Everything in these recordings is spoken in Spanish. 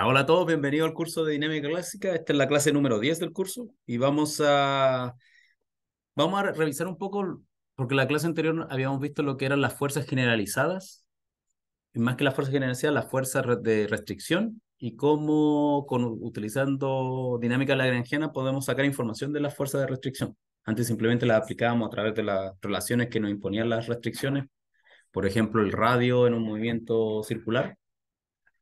hola a todos, bienvenidos al curso de dinámica clásica. Esta es la clase número 10 del curso y vamos a, vamos a revisar un poco, porque en la clase anterior habíamos visto lo que eran las fuerzas generalizadas, y más que las fuerzas generalizadas, las fuerzas de restricción y cómo con, utilizando dinámica lagrangiana podemos sacar información de las fuerzas de restricción. Antes simplemente las aplicábamos a través de las relaciones que nos imponían las restricciones, por ejemplo, el radio en un movimiento circular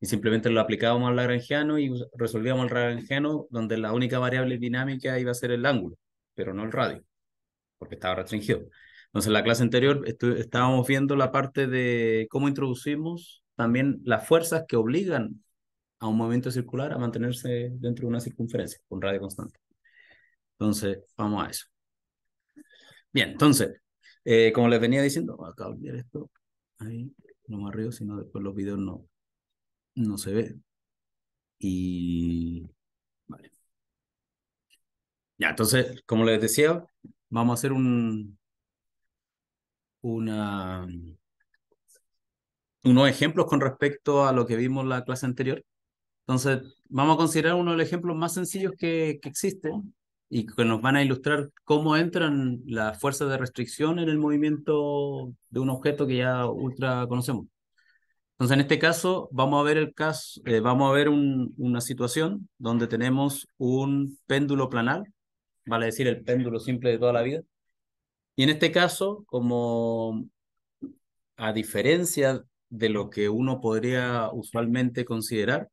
y simplemente lo aplicábamos al lagrangiano y resolvíamos el lagrangiano donde la única variable dinámica iba a ser el ángulo, pero no el radio, porque estaba restringido. Entonces, en la clase anterior estábamos viendo la parte de cómo introducimos también las fuerzas que obligan a un movimiento circular a mantenerse dentro de una circunferencia con radio constante. Entonces, vamos a eso. Bien, entonces, eh, como les venía diciendo, acá ver esto, ahí, no más arriba, sino después los videos no, no se ve. Y... Vale. Ya, entonces, como les decía, vamos a hacer un... Una, unos ejemplos con respecto a lo que vimos en la clase anterior. Entonces, vamos a considerar uno de los ejemplos más sencillos que, que existen y que nos van a ilustrar cómo entran las fuerzas de restricción en el movimiento de un objeto que ya ultra conocemos. Entonces, en este caso, vamos a ver, el caso, eh, vamos a ver una situación donde tenemos un péndulo planal, vale decir, el péndulo simple de toda la vida. Y en este caso, como a diferencia de lo que uno podría usualmente considerar,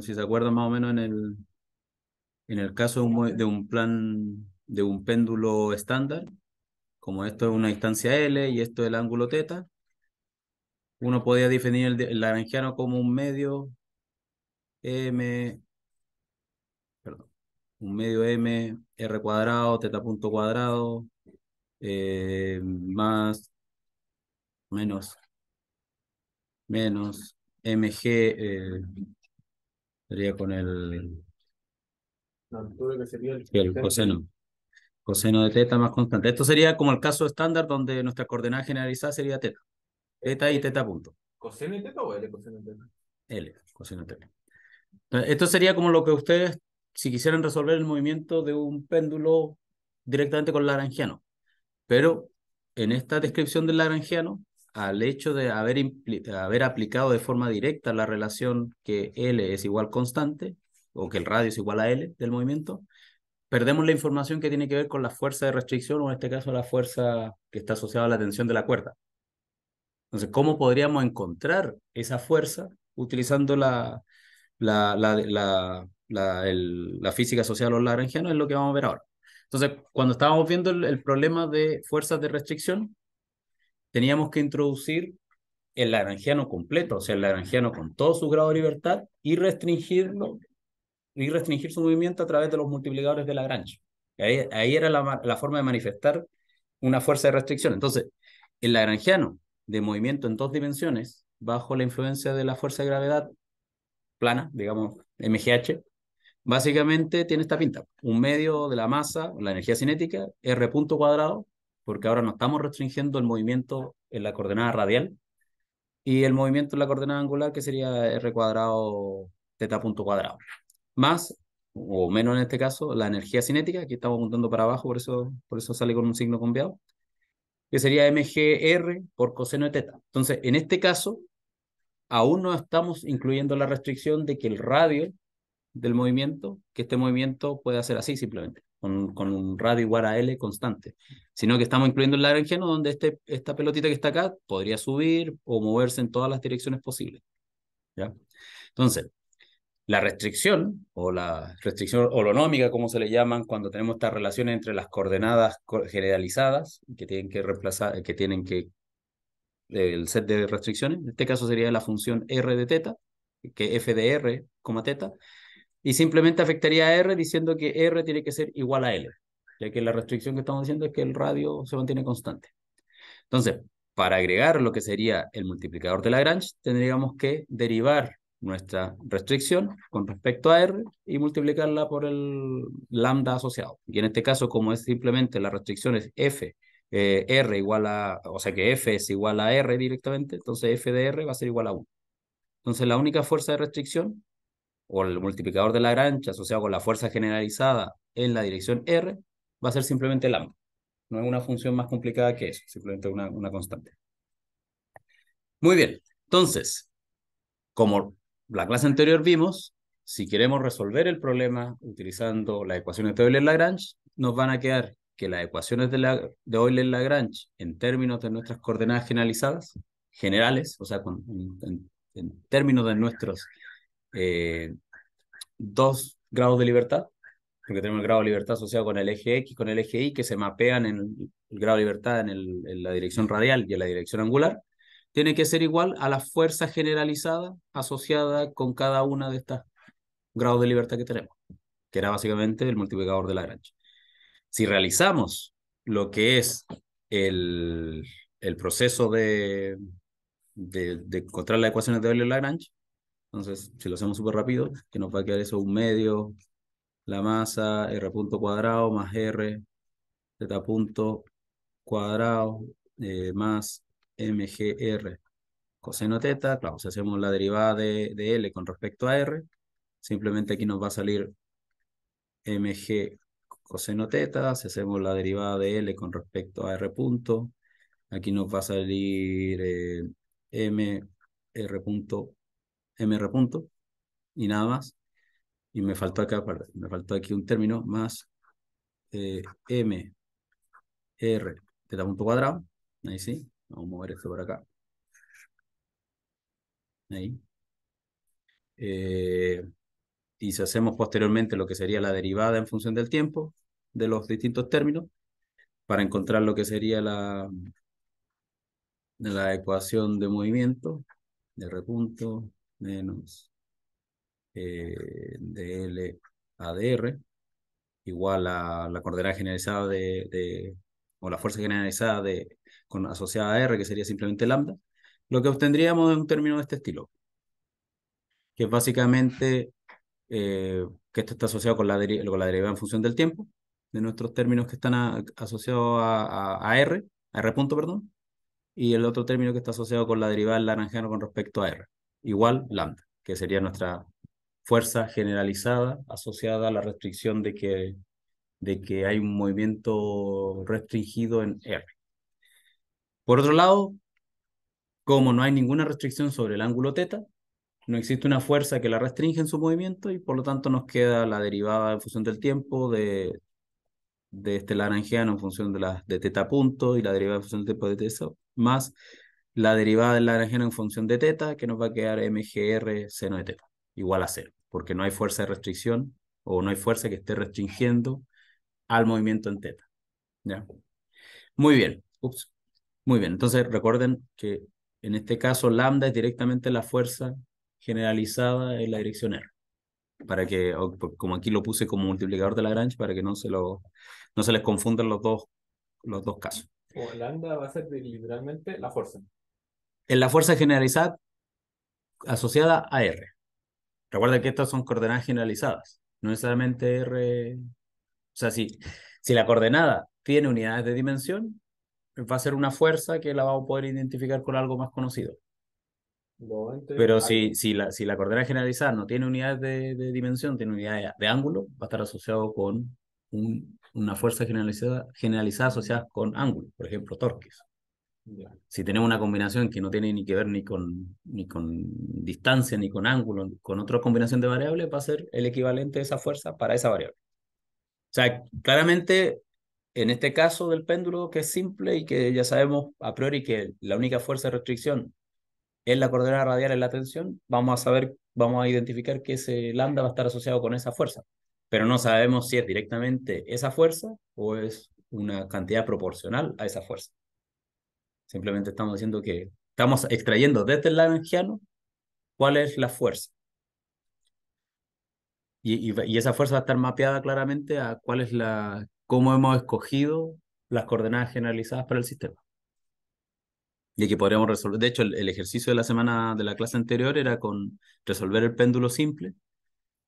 si se acuerdan más o menos en el, en el caso de un, plan, de un péndulo estándar, como esto es una distancia L y esto es el ángulo teta, uno podía definir el, el como un medio M, perdón, un medio M, R cuadrado, teta punto cuadrado, eh, más, menos, menos, MG, eh, sería con el... el coseno. Coseno de teta más constante. Esto sería como el caso estándar donde nuestra coordenada generalizada sería teta. Eta y teta punto. ¿Coseno y teta o L coseno teta? L, coseno y teta. Esto sería como lo que ustedes, si quisieran resolver el movimiento de un péndulo directamente con el laranjiano Pero en esta descripción del laranjiano al hecho de haber, haber aplicado de forma directa la relación que L es igual constante, o que el radio es igual a L del movimiento, perdemos la información que tiene que ver con la fuerza de restricción, o en este caso la fuerza que está asociada a la tensión de la cuerda. Entonces, ¿cómo podríamos encontrar esa fuerza utilizando la, la, la, la, la física social o laranjiana? Es lo que vamos a ver ahora. Entonces, cuando estábamos viendo el, problema de fuerzas de restricción, teníamos que introducir el lagrangiano completo, o sea, el lagrangiano con todo su grado de libertad y restringirlo y restringir su movimiento a través de los multiplicadores de Lagrange. Ahí, ahí era la, la, forma de manifestar una fuerza de restricción. Entonces, el lagrangiano de movimiento en dos dimensiones bajo la influencia de la fuerza de gravedad plana, digamos MGH, básicamente tiene esta pinta. Un medio de la masa, la energía cinética, R punto cuadrado, porque ahora no estamos restringiendo el movimiento en la coordenada radial, y el movimiento en la coordenada angular, que sería R cuadrado, theta punto cuadrado, más o menos en este caso, la energía cinética, aquí estamos apuntando para abajo, por eso, por eso sale con un signo cambiado, que sería MGR por coseno de teta. Entonces, en este caso, aún no estamos incluyendo la restricción de que el radio del movimiento, que este movimiento puede hacer así simplemente, con, un radio igual a L constante, sino que estamos incluyendo el lagrangiano donde este, esta pelotita que está acá podría subir o moverse en todas las direcciones posibles. ¿ya? Entonces, la restricción o la restricción holonómica, como se le llaman, cuando tenemos estas relaciones entre las coordenadas generalizadas que tienen que reemplazar, que tienen que el set de restricciones, en este caso sería la función r de teta, que f de r, teta, y simplemente afectaría a r diciendo que r tiene que ser igual a l, ya que la restricción que estamos diciendo es que el radio se mantiene constante. Entonces, para agregar lo que sería el multiplicador de Lagrange, tendríamos que derivar nuestra restricción con respecto a R y multiplicarla por el lambda asociado. Y en este caso, como es simplemente la restricción es F, eh, R igual a, o sea que F es igual a R directamente, entonces F de R va a ser igual a 1. Entonces la única fuerza de restricción, o el multiplicador de la grancha asociado con la fuerza generalizada en la dirección R, va a ser simplemente lambda. No es una función más complicada que eso, simplemente una, una constante. Muy bien, entonces, como la clase anterior vimos, si queremos resolver el problema utilizando las ecuaciones de Euler-Lagrange, nos van a quedar que las ecuaciones de, la, Euler-Lagrange, en términos de nuestras coordenadas generalizadas, generales, o sea, en, términos de nuestros eh, dos grados de libertad, porque tenemos el grado de libertad asociado con el eje X, con el eje Y, que se mapean en el grado de libertad en, en la dirección radial y en la dirección angular, tiene que ser igual a la fuerza generalizada asociada con cada una de estas grados de libertad que tenemos, que era básicamente el multiplicador de Lagrange. Si realizamos lo que es el, proceso de, de, encontrar las ecuaciones de Euler-Lagrange, entonces si lo hacemos súper rápido, que nos va a quedar eso un medio, la masa, r punto cuadrado más r, z punto cuadrado, eh, más mgr. Coseno teta, claro, si hacemos la derivada de, L con respecto a R, simplemente aquí nos va a salir mg coseno teta, si hacemos la derivada de L con respecto a R punto, aquí nos va a salir eh, m r punto, mr punto, y nada más. Y me faltó acá, me faltó aquí un término, más eh, m r teta punto cuadrado, ahí sí, Vamos a mover esto por acá. Ahí. Eh, y si hacemos posteriormente lo que sería la derivada en función del tiempo de los distintos términos, para encontrar lo que sería la, la ecuación de movimiento de repunto menos eh, a adr igual a la coordenada generalizada de, o la fuerza generalizada de asociada a R, que sería simplemente lambda, lo que obtendríamos es un término de este estilo, que es básicamente eh, que esto está asociado con la, con la derivada en función del tiempo, de nuestros términos que están asociados a, R, a R punto, perdón, y el otro término que está asociado con la derivada del laranjero con respecto a R, igual lambda, que sería nuestra fuerza generalizada asociada a la restricción de que, de que hay un movimiento restringido en R. Por otro lado, como no hay ninguna restricción sobre el ángulo teta, no existe una fuerza que la restringe en su movimiento y por lo tanto nos queda la derivada en función del tiempo de, de este laranjiano en función de, la, de teta punto y la derivada en función del tiempo de teta más la derivada del laranjiano en función de teta que nos va a quedar mgr seno de teta igual a cero porque no hay fuerza de restricción o no hay fuerza que esté restringiendo al movimiento en teta. ¿Ya? Muy bien. Ups. Muy bien, entonces recuerden que en este caso lambda es directamente la fuerza generalizada en la dirección R. Para que, como aquí lo puse como multiplicador de Lagrange, para que no se, lo, no se les confundan los dos, los dos casos. O lambda va a ser literalmente la fuerza. Es la fuerza generalizada asociada a R. Recuerden que estas son coordenadas generalizadas, no necesariamente R. O sea, si, si la coordenada tiene unidades de dimensión, va a ser una fuerza que la vamos a poder identificar con algo más conocido. Pero si, si, la, si la coordenada generalizada no tiene unidades de, de, dimensión, tiene unidades de ángulo, va a estar asociado con un, una fuerza generalizada, generalizada asociada con ángulo, por ejemplo, torques. Si tenemos una combinación que no tiene ni que ver ni con, ni con distancia, ni con ángulo, con otra combinación de variables, va a ser el equivalente de esa fuerza para esa variable. O sea, claramente en este caso del péndulo, que es simple y que ya sabemos a priori que la única fuerza de restricción es la coordenada radial en la tensión, vamos a saber, vamos a identificar que ese lambda va a estar asociado con esa fuerza. Pero no sabemos si es directamente esa fuerza o es una cantidad proporcional a esa fuerza. Simplemente estamos diciendo que estamos extrayendo desde el Lagrangiano cuál es la fuerza. y, esa fuerza va a estar mapeada claramente a cuál es la cómo hemos escogido las coordenadas generalizadas para el sistema. Y que podríamos resolver, de hecho, el, ejercicio de la semana de la clase anterior era con resolver el péndulo simple,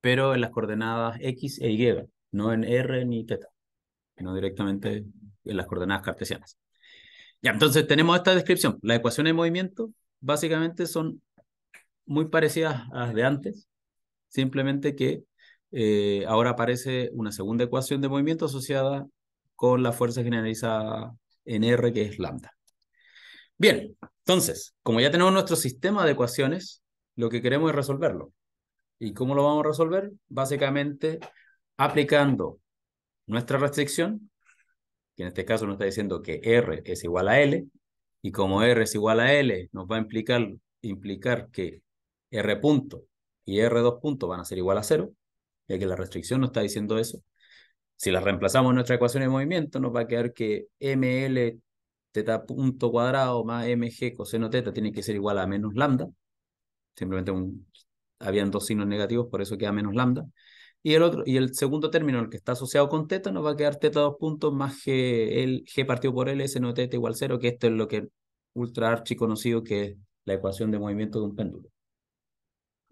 pero en las coordenadas X e Y, no en R ni teta, sino directamente en las coordenadas cartesianas. Ya, entonces tenemos esta descripción. Las ecuaciones de movimiento básicamente son muy parecidas a las de antes, simplemente que eh, ahora aparece una segunda ecuación de movimiento asociada con la fuerza generalizada en R, que es lambda. Bien, entonces, como ya tenemos nuestro sistema de ecuaciones, lo que queremos es resolverlo. ¿Y cómo lo vamos a resolver? Básicamente aplicando nuestra restricción, que en este caso nos está diciendo que R es igual a L, y como R es igual a L, nos va a implicar, implicar que R punto y r dos puntos van a ser igual a cero ya que la restricción no está diciendo eso. Si la reemplazamos en nuestra ecuación de movimiento, nos va a quedar que ml teta punto cuadrado más mg coseno teta tiene que ser igual a menos lambda. Simplemente un, habían dos signos negativos, por eso queda menos lambda. Y el, otro, y el segundo término, el que está asociado con teta, nos va a quedar teta dos puntos más g, el, g partido por l, seno teta igual cero, que esto es lo que ultra archi conocido que es la ecuación de movimiento de un péndulo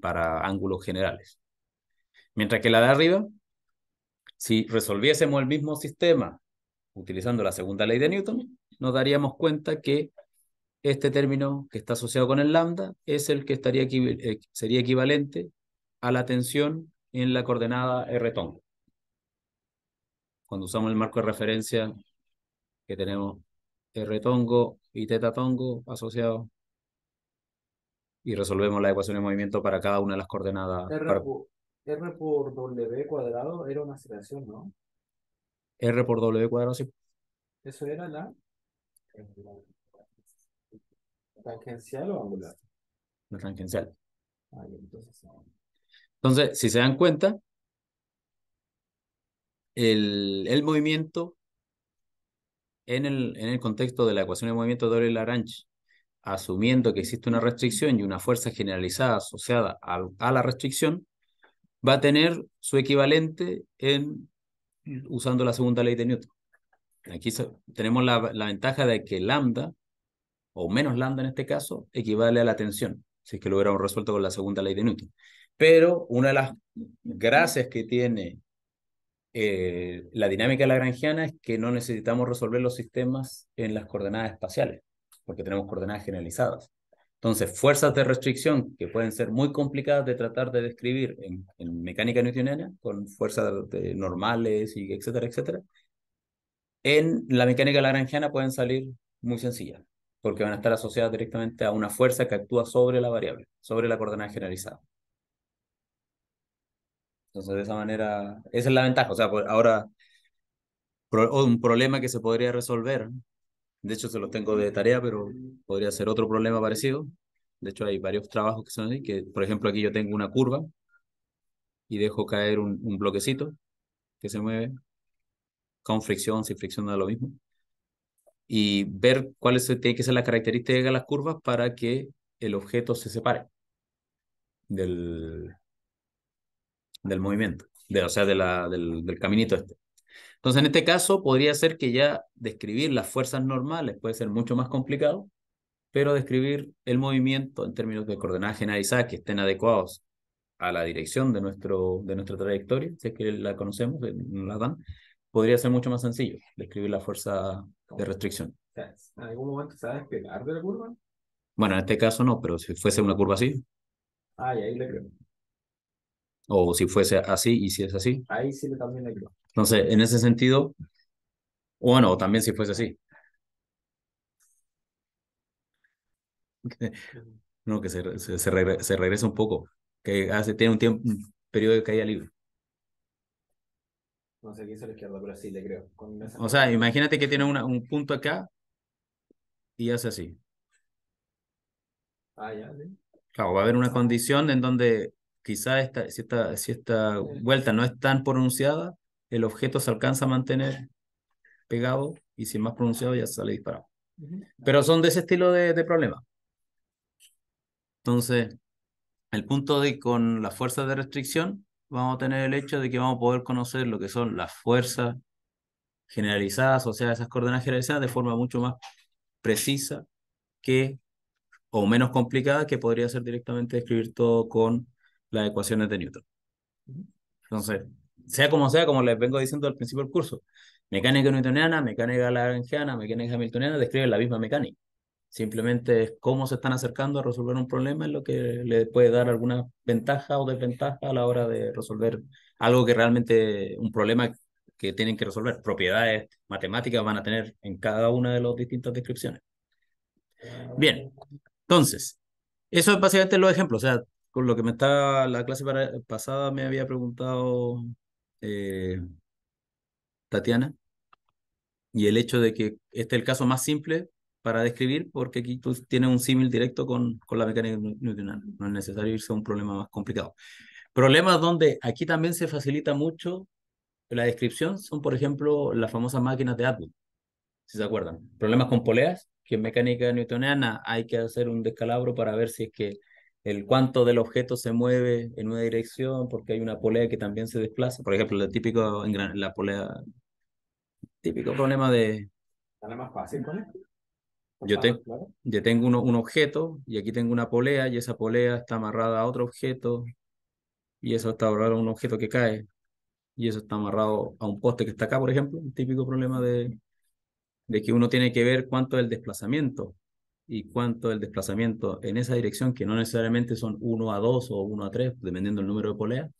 para ángulos generales. Mientras que la de arriba, si resolviésemos el mismo sistema utilizando la segunda ley de Newton, nos daríamos cuenta que este término que está asociado con el lambda es el que estaría eh, sería equivalente a la tensión en la coordenada r tongo Cuando usamos el marco de referencia que tenemos r tongo y teta tongo asociados y resolvemos la ecuación de movimiento para cada una de las coordenadas. R por W cuadrado era una aceleración, ¿no? R por W cuadrado, sí. ¿Eso era la tangencial o angular? La tangencial. Ah, entonces, si se dan cuenta, el, movimiento en el, en el contexto de la ecuación de movimiento de Ori Lagrange, asumiendo que existe una restricción y una fuerza generalizada asociada a la restricción, va a tener su equivalente en usando la segunda ley de Newton. Aquí tenemos la, ventaja de que lambda, o menos lambda en este caso, equivale a la tensión, si es que lo hubiéramos resuelto con la segunda ley de Newton. Pero una de las gracias que tiene eh, la dinámica lagrangiana es que no necesitamos resolver los sistemas en las coordenadas espaciales, porque tenemos coordenadas generalizadas. Entonces, fuerzas de restricción que pueden ser muy complicadas de tratar de describir en, mecánica newtoniana, con fuerzas normales y etcétera, etcétera, en la mecánica lagrangiana pueden salir muy sencillas, porque van a estar asociadas directamente a una fuerza que actúa sobre la variable, sobre la coordenada generalizada. Entonces, de esa manera, esa es la ventaja. O sea, ahora, un problema que se podría resolver de hecho, se los tengo de tarea, pero podría ser otro problema parecido. De hecho, hay varios trabajos que son así, que por ejemplo aquí yo tengo una curva y dejo caer un, bloquecito que se mueve con fricción, sin fricción, da lo mismo. Y ver cuáles tienen que ser las características de las curvas para que el objeto se separe del, del movimiento, o sea, la, del, del caminito este. Entonces, en este caso, podría ser que ya describir las fuerzas normales puede ser mucho más complicado, pero describir el movimiento en términos de coordenadas generalizadas que estén adecuados a la dirección de, nuestro, de nuestra trayectoria, si es que la conocemos, eh, nos la dan, podría ser mucho más sencillo describir la fuerza de restricción. ¿En algún momento se va a de la curva? Bueno, en este caso no, pero si fuese una curva así. Ah, y ahí le creo. O si fuese así y si es así. Ahí sí también le creo sé, en ese sentido, bueno, también si fuese así. No, que se, se, regresa, un poco, que hace, tiene un, tiempo, un periodo de caída libre. No sé qué se la izquierda, pero sí le creo. O sea, imagínate que tiene un punto acá y hace así. Ah, ya, Claro, va a haber una condición en donde quizá esta, si, esta, si esta vuelta no es tan pronunciada, el objeto se alcanza a mantener pegado y si más pronunciado ya sale disparado. Pero son de ese estilo de, problema. Entonces, el punto de con las fuerzas de restricción, vamos a tener el hecho de que vamos a poder conocer lo que son las fuerzas generalizadas, o sea, esas coordenadas generalizadas de forma mucho más precisa que, o menos complicada, que podría ser directamente escribir todo con las ecuaciones de Newton. Entonces, sea como sea, como les vengo diciendo al principio del curso, mecánica newtoniana, mecánica lagrangiana, mecánica hamiltoniana describen la misma mecánica. Simplemente es cómo se están acercando a resolver un problema es lo que le puede dar alguna ventaja o desventaja a la hora de resolver algo que realmente, un problema que tienen que resolver. Propiedades matemáticas van a tener en cada una de las distintas descripciones. Bien, entonces, eso es básicamente los ejemplos. O sea, con lo que me está la clase pasada me había preguntado eh, Tatiana, y el hecho de que este es el caso más simple para describir, porque aquí tú tienes un símil directo con, con la mecánica newtoniana, no es necesario irse a un problema más complicado. Problemas donde aquí también se facilita mucho la descripción son, por ejemplo, las famosas máquinas de Apple si se acuerdan. Problemas con poleas, que en mecánica newtoniana hay que hacer un descalabro para ver si es que el cuánto del objeto se mueve en una dirección, porque hay una polea que también se desplaza. Por ejemplo, el típico, la polea, típico problema de... más fácil Yo, tengo un objeto y aquí tengo una polea y esa polea está amarrada a otro objeto y eso está amarrado a un objeto que cae y eso está amarrado a un poste que está acá, por ejemplo. Un típico problema de, de que uno tiene que ver cuánto es el desplazamiento y cuánto el desplazamiento en esa dirección, que no necesariamente son 1 a 2 o 1 a 3, dependiendo del número de poleas,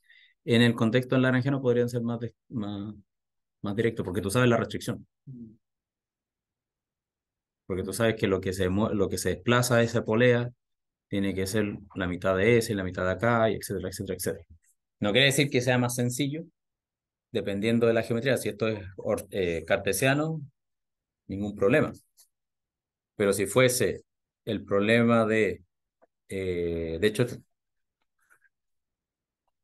en el contexto del no podrían ser más, más, más directos, porque tú sabes la restricción. Mm. Porque tú sabes que lo que se, lo que se desplaza a esa polea tiene que ser la mitad de ese, la mitad de acá, y etcétera, etcétera, etcétera. No quiere decir que sea más sencillo, dependiendo de la geometría. Si esto es eh, cartesiano, ningún problema. Pero si fuese el problema de, eh, de hecho,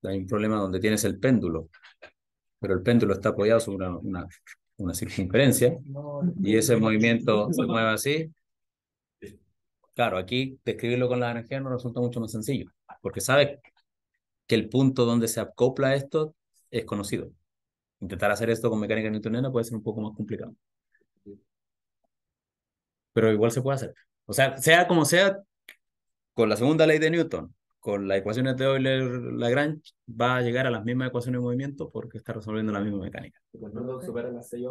hay un problema donde tienes el péndulo, pero el péndulo está apoyado sobre una, una, una circunferencia y ese movimiento se mueve así. Claro, aquí describirlo con la energía no resulta mucho más sencillo, porque sabes que el punto donde se acopla esto es conocido. Intentar hacer esto con mecánica newtoniana puede ser un poco más complicado pero igual se puede hacer. O sea, sea como sea, con la segunda ley de Newton, con las ecuaciones de Euler-Lagrange, va a llegar a las mismas ecuaciones de movimiento porque está resolviendo la misma mecánica. Cuando supera las seis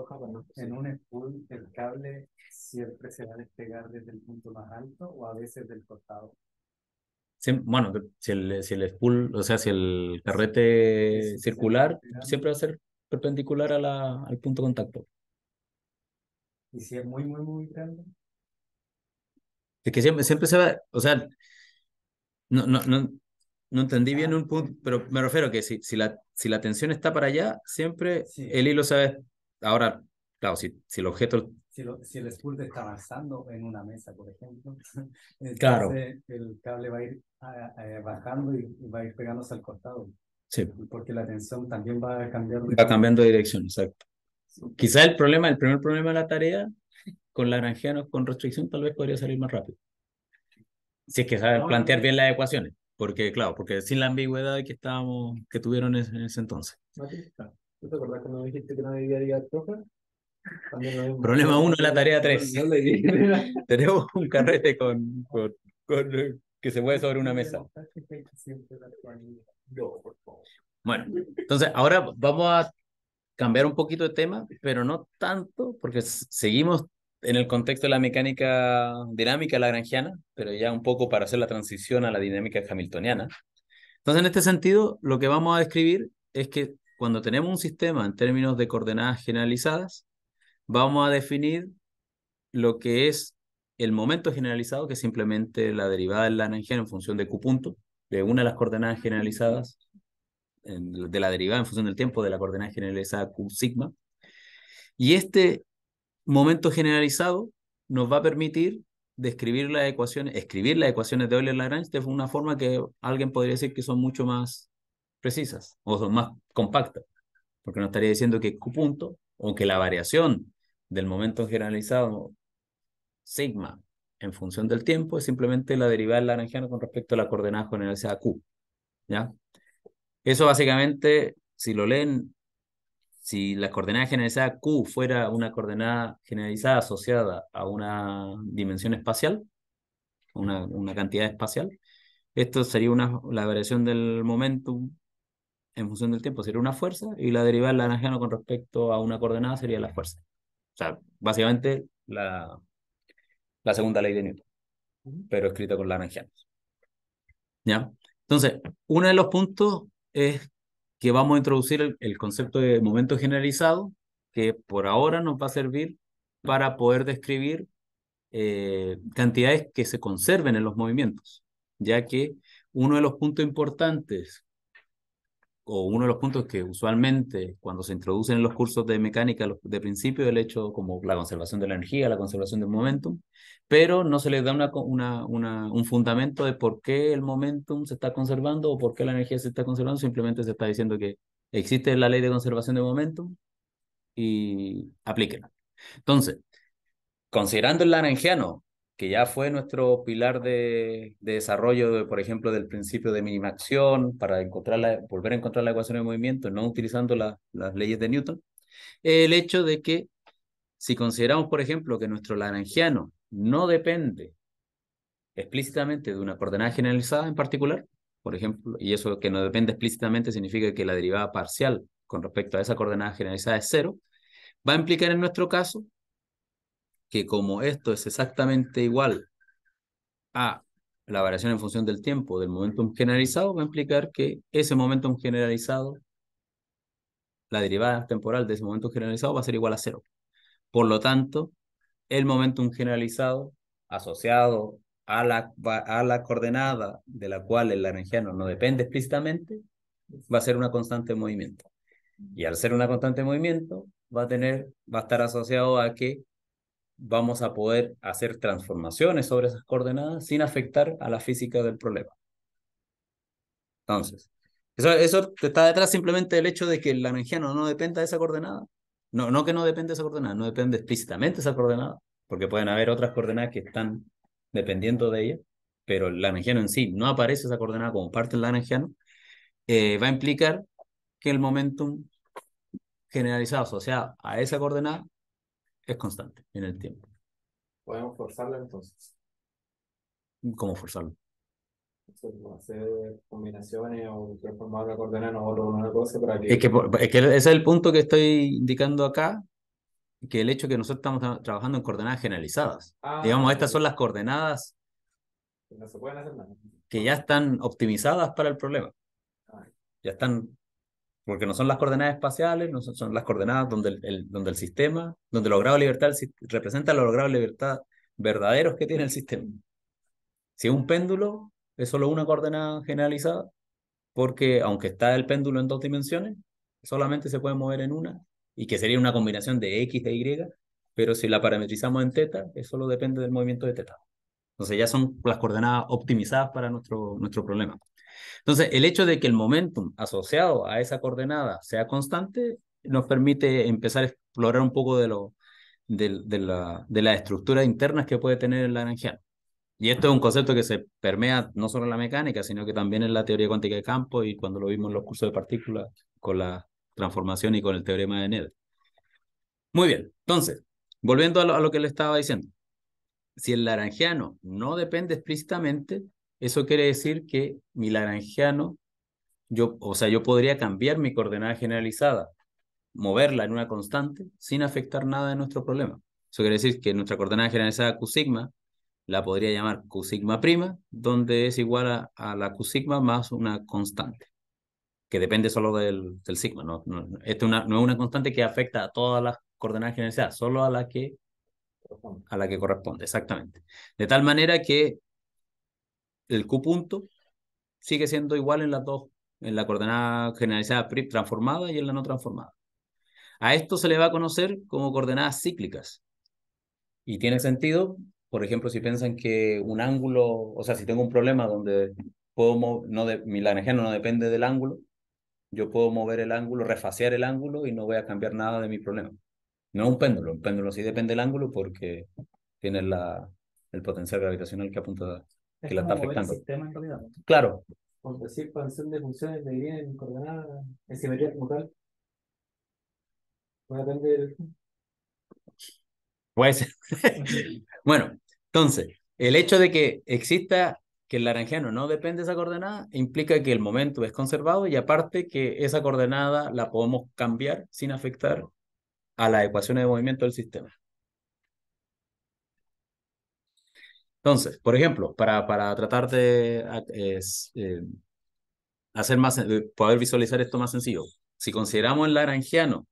en un spool el cable siempre se va a despegar desde el punto más alto o a veces del costado. bueno, si el, spool, o sea, si el carrete circular, siempre va a ser perpendicular a la, al punto contacto. ¿Y si es muy, muy, muy grande? de que siempre, siempre se va, o sea, no, no, no, no entendí bien ah. un punto, pero me refiero a que si, si, la, si la tensión está para allá, siempre el hilo sabe. Ahora, claro, si, si el objeto. Si, el spool está avanzando en una mesa, por ejemplo, claro. el cable va a ir ah, eh, bajando y, va a ir pegándose al costado. Sí. Porque la tensión también va a cambiar... Va cambiando de dirección, exacto. Quizá el problema, el primer problema de la tarea con la con restricción tal vez podría salir más rápido. Si es que saben plantear bien las ecuaciones, porque claro, porque sin la ambigüedad que estábamos, que tuvieron en ese entonces. te acordás cuando dijiste que no debía ir a Problema uno, de la tarea tres. Tenemos un carrete con, con, eh, que se mueve sobre una mesa. Bueno, entonces ahora vamos a cambiar un poquito de tema, pero no tanto, porque seguimos en el contexto de la mecánica dinámica lagrangiana, pero ya un poco para hacer la transición a la dinámica hamiltoniana. Entonces, en este sentido, lo que vamos a describir es que cuando tenemos un sistema en términos de coordenadas generalizadas, vamos a definir lo que es el momento generalizado, que es simplemente la derivada del lagrangiano en función de Q punto, de una de las coordenadas generalizadas, de la derivada en función del tiempo de la coordenada generalizada Q sigma. Y este momento generalizado nos va a permitir describir las ecuaciones, escribir las ecuaciones de Euler-Lagrange de una forma que alguien podría decir que son mucho más precisas o son más compactas, porque no estaría diciendo que Q punto o que la variación del momento generalizado sigma en función del tiempo es simplemente la derivada del lagrangiano con respecto a la coordenada generalizada Q. ¿ya? Eso básicamente, si lo leen si la coordenada generalizada Q fuera una coordenada generalizada asociada a una dimensión espacial, una, cantidad espacial, esto sería una, la variación del momentum en función del tiempo sería una fuerza y la derivada del con respecto a una coordenada sería la fuerza. O sea, básicamente la, la segunda ley de Newton, pero escrita con Lagrangianos. ¿Ya? Entonces, uno de los puntos es que vamos a introducir el, concepto de momento generalizado, que por ahora nos va a servir para poder describir eh, cantidades que se conserven en los movimientos, ya que uno de los puntos importantes o uno de los puntos que usualmente cuando se introducen en los cursos de mecánica de principio, el hecho como la conservación de la energía, la conservación del momentum, pero no se les da una, una, una, un fundamento de por qué el momentum se está conservando o por qué la energía se está conservando, simplemente se está diciendo que existe la ley de conservación del momentum y aplíquenla. Entonces, considerando el laranjiano que ya fue nuestro pilar de, desarrollo, por ejemplo, del principio de mínima acción, para encontrar la, volver a encontrar la ecuación de movimiento, no utilizando las leyes de Newton, el hecho de que si consideramos, por ejemplo, que nuestro laranjiano no depende explícitamente de una coordenada generalizada en particular, por ejemplo, y eso que no depende explícitamente significa que la derivada parcial con respecto a esa coordenada generalizada es cero, va a implicar en nuestro caso que como esto es exactamente igual a la variación en función del tiempo del momentum generalizado, va a implicar que ese momentum generalizado, la derivada temporal de ese momentum generalizado va a ser igual a cero. Por lo tanto, el momentum generalizado asociado a la, a la coordenada de la cual el lagrangiano no depende explícitamente, va a ser una constante de movimiento. Y al ser una constante de movimiento, va a, tener, va a estar asociado a que vamos a poder hacer transformaciones sobre esas coordenadas sin afectar a la física del problema. Entonces, eso, eso está detrás simplemente del hecho de que el lagrangiano no dependa de esa coordenada. No, no que no depende de esa coordenada, no depende explícitamente de esa coordenada, porque pueden haber otras coordenadas que están dependiendo de ella, pero el lagrangiano en sí no aparece esa coordenada como parte del lagrangiano, eh, va a implicar que el momentum generalizado asociado a esa coordenada es constante en el tiempo. ¿Podemos forzarlo entonces? ¿Cómo forzarlo? hacer combinaciones o transformar la coordenada en una cosa para que... Es que, es que ese es el punto que estoy indicando acá, que el hecho que nosotros estamos trabajando en coordenadas generalizadas. Ah, Digamos, estas son las coordenadas que, ya están optimizadas para el problema. Ah. Ya están porque no son las coordenadas espaciales, no son, las coordenadas donde el, donde el sistema, donde los grados de libertad representa los grados de libertad verdaderos que tiene el sistema. Si es un péndulo, es solo una coordenada generalizada, porque aunque está el péndulo en dos dimensiones, solamente se puede mover en una, y que sería una combinación de X e Y, pero si la parametrizamos en teta, eso solo depende del movimiento de teta. Entonces ya son las coordenadas optimizadas para nuestro, nuestro problema. Entonces, el hecho de que el momentum asociado a esa coordenada sea constante nos permite empezar a explorar un poco de, lo, de, la, de las estructuras internas que puede tener el lagrangiano. Y esto es un concepto que se permea no solo en la mecánica, sino que también en la teoría cuántica de campo y cuando lo vimos en los cursos de partículas con la transformación y con el teorema de Noether Muy bien, entonces, volviendo a lo, que le estaba diciendo. Si el laranjiano no depende explícitamente eso quiere decir que mi laranjiano, yo, o sea, yo podría cambiar mi coordenada generalizada, moverla en una constante sin afectar nada de nuestro problema. Eso quiere decir que nuestra coordenada generalizada Q sigma la podría llamar Q sigma prima, donde es igual a, la Q sigma más una constante, que depende solo del, sigma. ¿no? No, una, no es una constante que afecta a todas las coordenadas generalizadas, solo a la que a la que corresponde, exactamente. De tal manera que el Q punto sigue siendo igual en las dos, en la coordenada generalizada transformada y en la no transformada. A esto se le va a conocer como coordenadas cíclicas. Y tiene sentido, por ejemplo, si piensan que un ángulo, o sea, si tengo un problema donde puedo no de, mi lagrangiano no depende del ángulo, yo puedo mover el ángulo, refasear el ángulo y no voy a cambiar nada de mi problema. No un péndulo, un péndulo sí depende del ángulo porque tiene la, el potencial gravitacional que apunta que la está afectando. El sistema en realidad. Claro. Por decir expansión de funciones bien en coordenadas, en simetría como tal. Puede depender ser. Pues. bueno, entonces, el hecho de que exista que el laranjano no depende de esa coordenada implica que el momento es conservado y aparte que esa coordenada la podemos cambiar sin afectar a las ecuaciones de movimiento del sistema. Entonces, por ejemplo, para, para tratar de eh, hacer más, eh, poder visualizar esto más sencillo, si consideramos el laranjiano,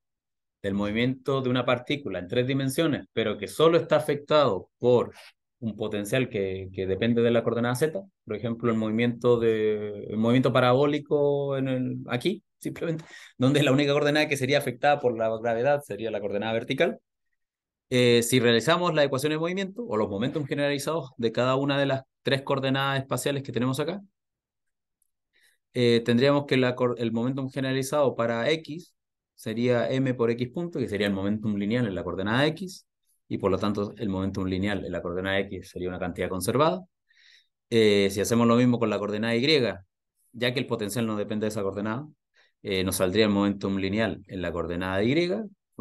del movimiento de una partícula en tres dimensiones, pero que solo está afectado por un potencial que, que depende de la coordenada z, por ejemplo, el movimiento, de, movimiento parabólico en aquí, simplemente, donde la única coordenada que sería afectada por la gravedad sería la coordenada vertical, eh, si realizamos la ecuación de movimiento o los momentos generalizados de cada una de las tres coordenadas espaciales que tenemos acá, eh, tendríamos que el momentum generalizado para X sería m por x punto, que sería el momentum lineal en la coordenada X, y por lo tanto el momentum lineal en la coordenada X sería una cantidad conservada. Eh, si hacemos lo mismo con la coordenada Y, ya que el potencial no depende de esa coordenada, nos saldría el momentum lineal en la coordenada Y,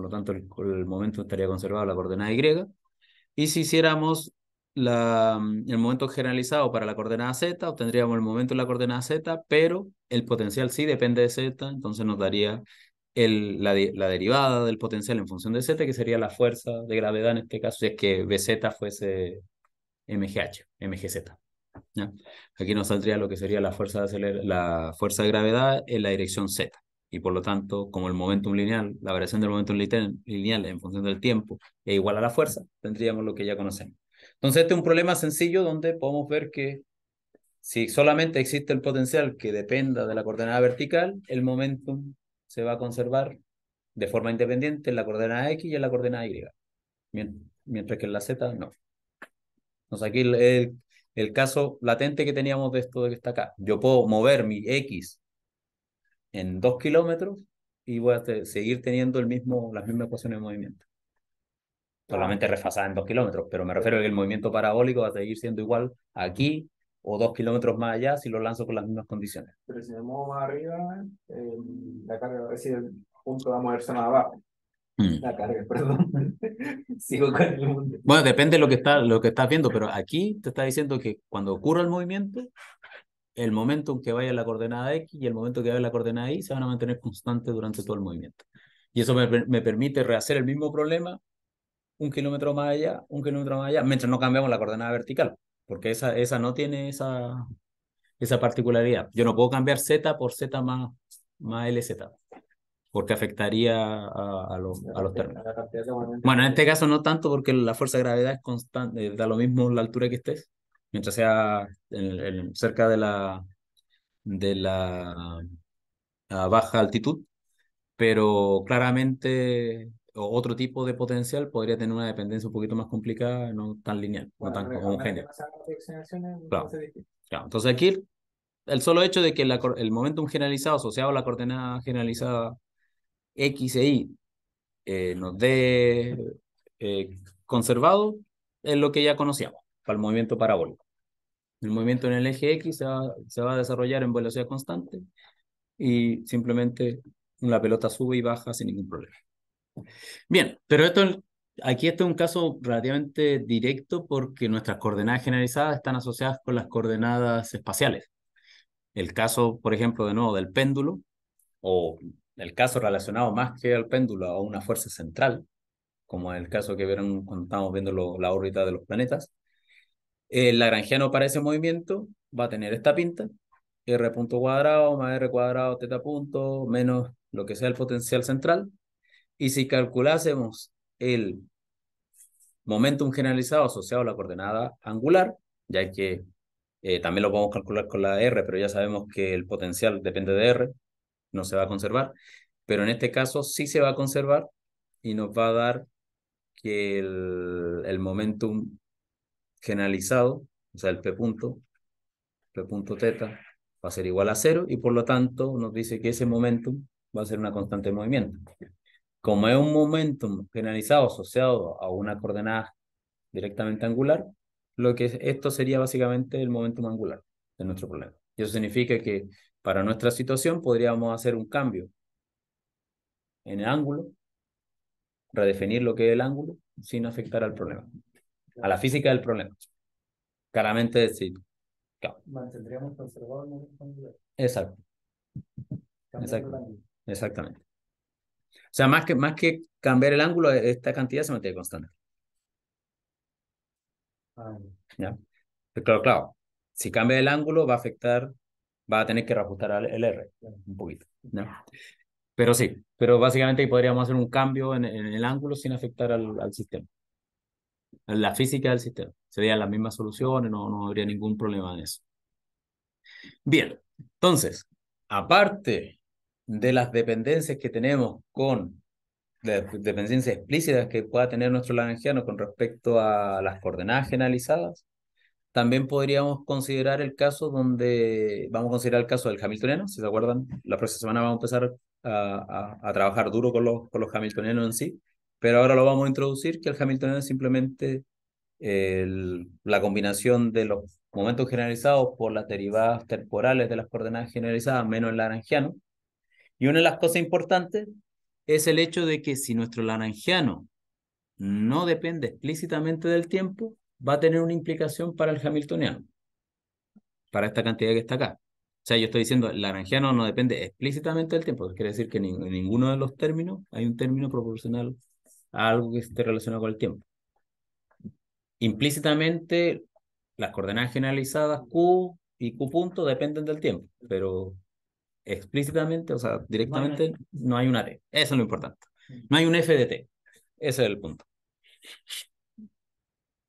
por lo tanto, el, momento estaría conservado la coordenada Y. Y si hiciéramos la, el momento generalizado para la coordenada z, obtendríamos el momento en la coordenada z, pero el potencial sí depende de z, entonces nos daría el, la, derivada del potencial en función de z, que sería la fuerza de gravedad en este caso, si es que bz fuese mgh, mgz. Aquí nos saldría lo que sería la fuerza la fuerza de gravedad en la dirección z y por lo tanto, como el momentum lineal, la variación del momentum lineal en función del tiempo es igual a la fuerza, tendríamos lo que ya conocemos. Entonces, este es un problema sencillo donde podemos ver que si solamente existe el potencial que dependa de la coordenada vertical, el momentum se va a conservar de forma independiente en la coordenada X y en la coordenada Y, mientras que en la Z no. Entonces, aquí el, caso latente que teníamos de esto de que está acá. Yo puedo mover mi X en dos kilómetros y voy a seguir teniendo el mismo, las mismas ecuaciones de movimiento. Solamente refasada en dos kilómetros, pero me refiero a que el movimiento parabólico va a seguir siendo igual aquí o dos kilómetros más allá si lo lanzo con las mismas condiciones. Pero si me muevo más arriba, em, la carga, es decir, el punto va a moverse más abajo. Mm. La carga, perdón. Sigo con el mundo. Bueno, depende de lo que, está, lo que estás viendo, pero aquí te está diciendo que cuando ocurra el movimiento, el momento en que vaya la coordenada X y el momento que vaya la coordenada Y se van a mantener constantes durante todo el movimiento. Y eso me, permite rehacer el mismo problema un kilómetro más allá, un kilómetro más allá, mientras no cambiamos la coordenada vertical, porque esa, esa no tiene esa, esa particularidad. Yo no puedo cambiar Z por Z más, más LZ, porque afectaría a, a los, a los términos. Bueno, en este caso no tanto porque la fuerza de gravedad es constante, eh, da lo mismo la altura que estés, mientras sea cerca de la, de la baja altitud, pero claramente otro tipo de potencial podría tener una dependencia un poquito más complicada, no tan lineal, no tan homogénea. Entonces aquí el solo hecho de que el momentum generalizado asociado a la coordenada generalizada X e Y eh, nos dé eh, conservado es lo que ya conocíamos al movimiento parabólico. El movimiento en el eje X se va, a desarrollar en velocidad constante y simplemente la pelota sube y baja sin ningún problema. Bien, pero esto, aquí este es un caso relativamente directo porque nuestras coordenadas generalizadas están asociadas con las coordenadas espaciales. El caso, por ejemplo, de nuevo del péndulo, o el caso relacionado más que al péndulo a una fuerza central, como el caso que vieron cuando estábamos viendo la órbita de los planetas, el eh, Lagrangiano para ese movimiento va a tener esta pinta, R punto cuadrado más R cuadrado teta punto menos lo que sea el potencial central. Y si calculásemos el momentum generalizado asociado a la coordenada angular, ya que eh, también lo podemos calcular con la R, pero ya sabemos que el potencial depende de R, no se va a conservar, pero en este caso sí se va a conservar y nos va a dar que el, el momentum generalizado, o sea, el P punto, P punto teta, va a ser igual a cero y por lo tanto nos dice que ese momentum va a ser una constante de movimiento. Como es un momentum generalizado asociado a una coordenada directamente angular, lo que esto sería básicamente el momentum angular de nuestro problema. Y eso significa que para nuestra situación podríamos hacer un cambio en el ángulo, redefinir lo que es el ángulo sin afectar al problema a la física del problema. Claramente, sí. Mantendríamos conservado el momento Exacto. Exactamente. O sea, más que, más que cambiar el ángulo, esta cantidad se mantiene constante. Ah, claro, claro. Si cambia el ángulo, va a afectar, va a tener que reajustar el R un poquito. Pero sí, pero básicamente podríamos hacer un cambio en, el ángulo sin afectar al sistema la física del sistema. Serían las mismas soluciones, no, no habría ningún problema en eso. Bien, entonces, aparte de las dependencias que tenemos con dependencias explícitas que pueda tener nuestro Lagrangiano con respecto a las coordenadas generalizadas, también podríamos considerar el caso donde, vamos a considerar el caso del Hamiltoniano, si se acuerdan, la próxima semana vamos a empezar a, trabajar duro con los, con los Hamiltonianos en sí pero ahora lo vamos a introducir, que el Hamiltoniano es simplemente la combinación de los momentos generalizados por las derivadas temporales de las coordenadas generalizadas menos el laranjiano. Y una de las cosas importantes es el hecho de que si nuestro laranjiano no depende explícitamente del tiempo, va a tener una implicación para el hamiltoniano, para esta cantidad que está acá. O sea, yo estoy diciendo, el laranjiano no depende explícitamente del tiempo, quiere decir que en ninguno de los términos hay un término proporcional algo que esté relacionado con el tiempo. Implícitamente, las coordenadas generalizadas Q y Q punto dependen del tiempo, pero explícitamente, o sea, directamente no hay una T Eso es lo importante. Mm. No hay un F de T. Ese es el punto.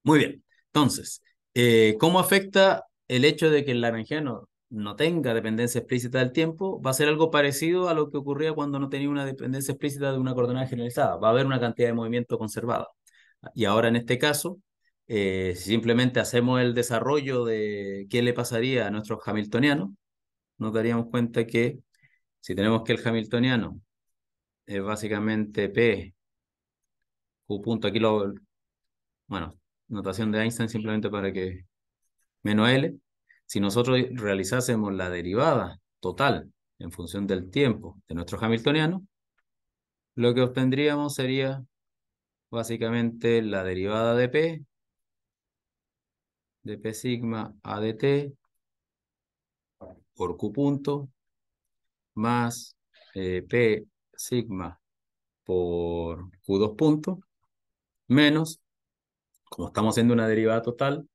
Muy bien. Entonces, eh, ¿cómo afecta el hecho de que el laranjiano no tenga dependencia explícita del tiempo, va a ser algo parecido a lo que ocurría cuando no tenía una dependencia explícita de una coordenada generalizada. Va a haber una cantidad de movimiento conservada. Y ahora en este caso, eh, si simplemente hacemos el desarrollo de qué le pasaría a nuestro hamiltoniano nos daríamos cuenta que si tenemos que el hamiltoniano es básicamente P, Q punto, aquí lo, bueno, notación de Einstein simplemente para que, menos L, si nosotros realizásemos la derivada total en función del tiempo de nuestro hamiltoniano, lo que obtendríamos sería básicamente la derivada de P, de P sigma a de por Q punto, más eh, P sigma por Q2 punto, menos, como estamos haciendo una derivada total,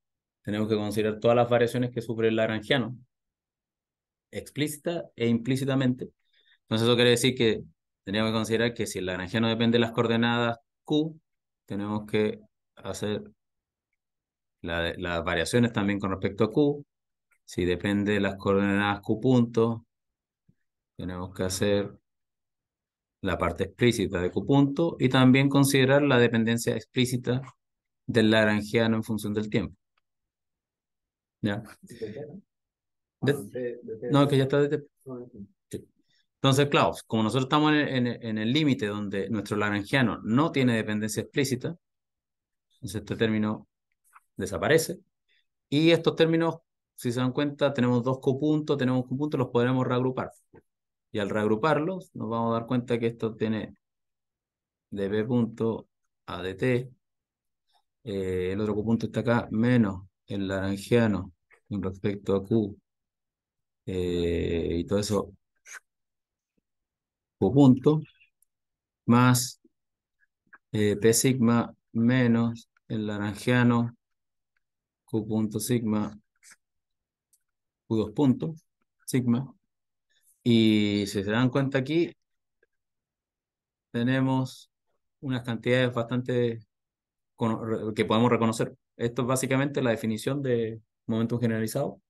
tenemos que considerar todas las variaciones que sufre el lagrangiano, explícita e implícitamente. Entonces eso quiere decir que tenemos que considerar que si el lagrangiano depende de las coordenadas Q, tenemos que hacer las variaciones también con respecto a Q. Si depende de las coordenadas Q punto, tenemos que hacer la parte explícita de Q punto y también considerar la dependencia explícita del lagrangiano en función del tiempo. Ya. Ah, no, que ya está ah, Entonces, Klaus como nosotros estamos en el límite donde nuestro laranjiano no tiene dependencia explícita, entonces este término desaparece. Y estos términos, si se dan cuenta, tenemos dos copuntos, tenemos un copunto, los podremos reagrupar. Y al reagruparlos, nos vamos a dar cuenta que esto tiene de B punto a eh, el otro copunto está acá, menos el laranjeano. en respecto a Q eh, y todo eso Q punto más eh, P sigma menos el laranjeano. Q punto sigma q dos punto sigma y si se dan cuenta aquí tenemos unas cantidades bastante que podemos reconocer. Esto es básicamente la definición de momento generalizado.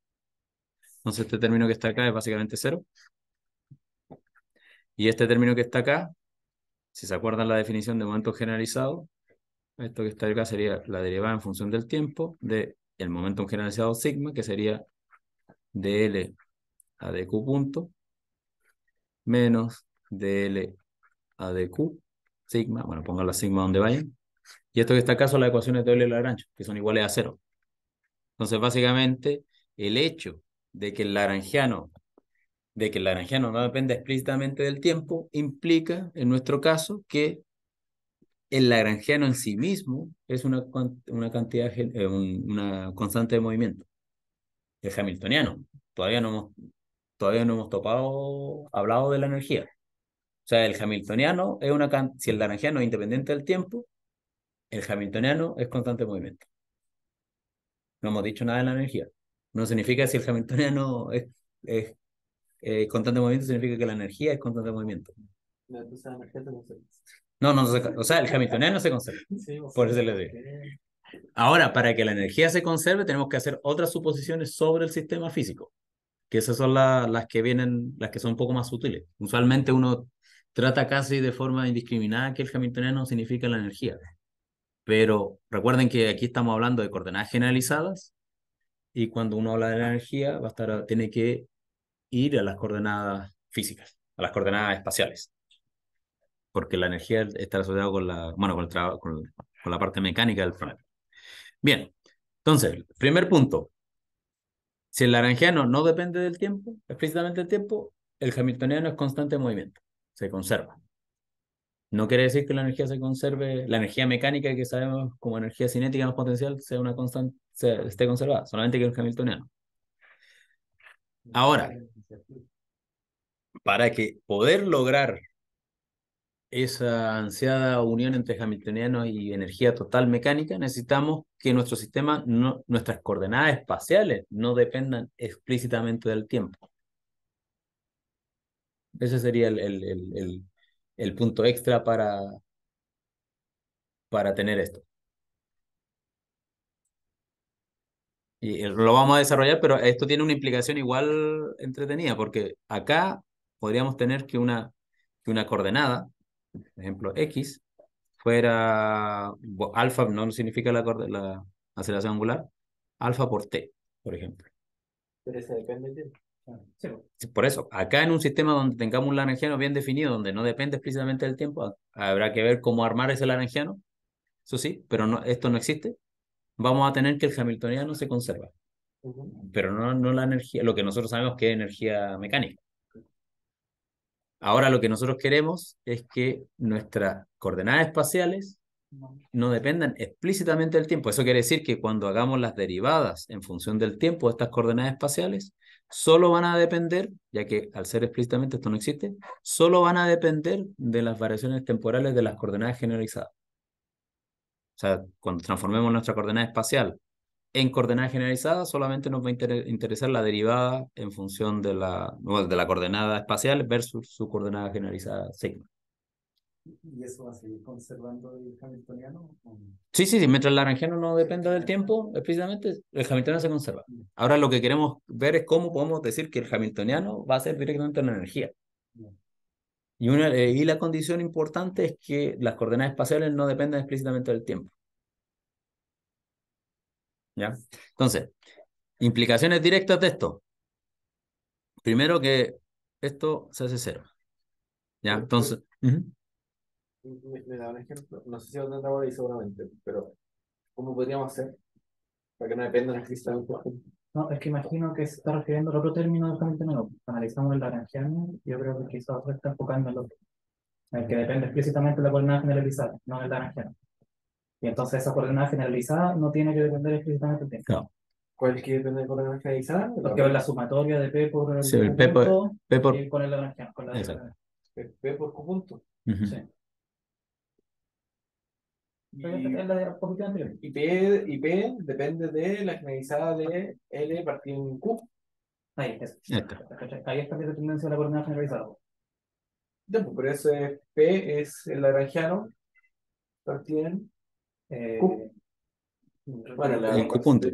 Entonces este término que está acá es básicamente cero. Y este término que está acá, si se acuerdan la definición de momento generalizado, esto que está acá sería la derivada en función del tiempo de el momento generalizado sigma, que sería dl a dq punto menos dl a dq sigma, bueno, pongan la sigma donde vayan, y esto que está caso son las ecuaciones de Euler-Lagrange, que son iguales a cero. Entonces, básicamente, el hecho de que el lagrangiano, de que el lagrangiano no depende explícitamente del tiempo, implica, en nuestro caso, que el lagrangiano en sí mismo es una, una cantidad, eh, una constante de movimiento. El hamiltoniano. Todavía no hemos, todavía no hemos topado, hablado de la energía. O sea, el hamiltoniano es una si el lagrangiano es independiente del tiempo, el hamiltoniano es constante movimiento. No hemos dicho nada de la energía. No significa si el hamiltoniano es, es eh, constante movimiento, significa que la energía es constante movimiento. No, no No, o sea, el hamiltoniano se conserva. por eso le digo. Ahora, para que la energía se conserve, tenemos que hacer otras suposiciones sobre el sistema físico, que esas son las que vienen, las que son un poco más sutiles. Usualmente uno trata casi de forma indiscriminada que el hamiltoniano significa la energía. Pero recuerden que aquí estamos hablando de coordenadas generalizadas y cuando uno habla de la energía va a estar, tiene que ir a las coordenadas físicas, a las coordenadas espaciales. Porque la energía está asociada con la, bueno, con, la parte mecánica del planeta. Bien, entonces, primer punto. Si el laranjiano no depende del tiempo, explícitamente el tiempo, el hamiltoniano es constante en movimiento, se conserva. No quiere decir que la energía se conserve, la energía mecánica que sabemos como energía cinética más potencial sea una constante, esté conservada, solamente que es hamiltoniano. Ahora, para que poder lograr esa ansiada unión entre hamiltoniano y energía total mecánica, necesitamos que nuestro sistema, nuestras coordenadas espaciales, no dependan explícitamente del tiempo. Ese sería el, el, el, el punto extra para, para tener esto. Y lo vamos a desarrollar, pero esto tiene una implicación igual entretenida, porque acá podríamos tener que una, que una coordenada, por ejemplo, X, fuera alfa, no significa la, la aceleración angular, alfa por t, por ejemplo. Pero eso depende del por eso, acá en un sistema donde tengamos un laranjiano bien definido, donde no depende explícitamente del tiempo, habrá que ver cómo armar ese laranjiano, eso sí, pero no, esto no existe, vamos a tener que el hamiltoniano se conserva, pero no, no la energía, lo que nosotros sabemos que es energía mecánica. Ahora lo que nosotros queremos es que nuestras coordenadas espaciales no dependan explícitamente del tiempo. Eso quiere decir que cuando hagamos las derivadas en función del tiempo de estas coordenadas espaciales, solo van a depender, ya que al ser explícitamente esto no existe, solo van a depender de las variaciones temporales de las coordenadas generalizadas. O sea, cuando transformemos nuestra coordenada espacial en coordenada generalizada, solamente nos va a interesar la derivada en función de la, de la coordenada espacial versus su coordenada generalizada sigma. ¿Y eso va a seguir conservando el hamiltoniano? Sí, sí, sí, mientras el laranjiano no dependa del tiempo, explícitamente, el hamiltoniano se conserva. Ahora lo que queremos ver es cómo podemos decir que el hamiltoniano va a ser directamente una energía. Y, una, eh, y la condición importante es que las coordenadas espaciales no dependan explícitamente del tiempo. ¿Ya? Entonces, implicaciones directas de esto. Primero que esto se hace cero. ¿Ya? Entonces me, me da un ejemplo, no sé si dónde andaba ahí seguramente, pero ¿cómo podríamos hacer para que no dependa estrictamente? No, es que imagino que se está refiriendo al otro término justamente nuevo. Analizamos el laranjeano, yo creo que quizás se está enfocando en lo el que depende explícitamente de la coordenada generalizada, no del laranjeano Y entonces esa coordenada generalizada no tiene que depender explícitamente del tiempo. ¿Cuál es que depende de coordenada generalizada? Porque la sumatoria de P por el P por, P por... con el Con la P por conjunto. Sí. Y P depende de la generalizada de L partido en Q. Ahí, está. Ahí está la tendencia de la coordenada generalizada. Ya, pues, por eso P es el lagrangiano partido en eh, Q. Bueno, el en Q punto.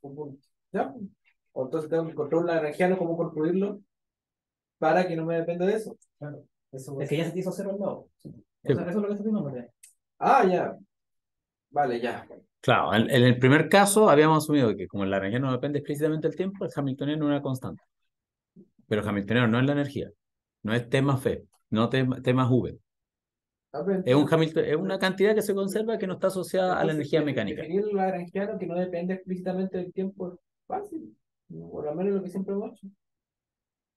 Pues. entonces tengo que encontrar un lagrangiano, cómo construirlo para que no me dependa de eso. es que ya se quiso hizo cero al lado. Eso, es lo que está haciendo, Ah, ya. Vale, ya. Claro, en, el primer caso habíamos asumido que como el no depende explícitamente del tiempo, el hamiltoniano es una constante. Pero hamiltoniano no es la energía, no es T más F, no T, T más V. Es, un Hamilton, es una cantidad que se conserva que no está asociada a la energía mecánica. el que no depende explícitamente del tiempo es fácil, por lo menos lo que siempre hemos hecho.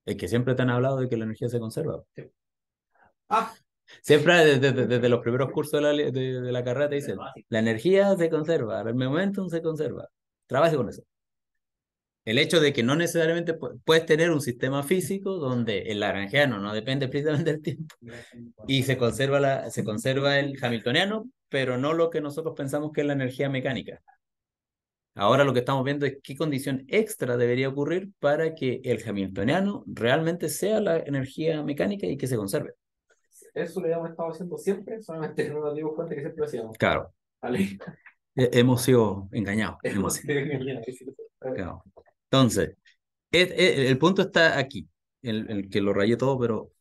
Es que siempre te han hablado de que la energía se conserva. Sí. Ah, Siempre desde, los primeros cursos de la, de, la carrera te dicen, la energía se conserva, el momentum se conserva. Trabaje con eso. El hecho de que no necesariamente puedes tener un sistema físico donde el laranjeano no depende precisamente del tiempo y se conserva, la, se conserva el hamiltoniano, pero no lo que nosotros pensamos que es la energía mecánica. Ahora lo que estamos viendo es qué condición extra debería ocurrir para que el hamiltoniano realmente sea la energía mecánica y que se conserve eso lo habíamos estado haciendo siempre, solamente en nos dimos cuenta que siempre lo hacíamos. Claro. Eh, hemos sido engañados. Entonces, el, el, punto está aquí, el, que lo rayé todo, pero...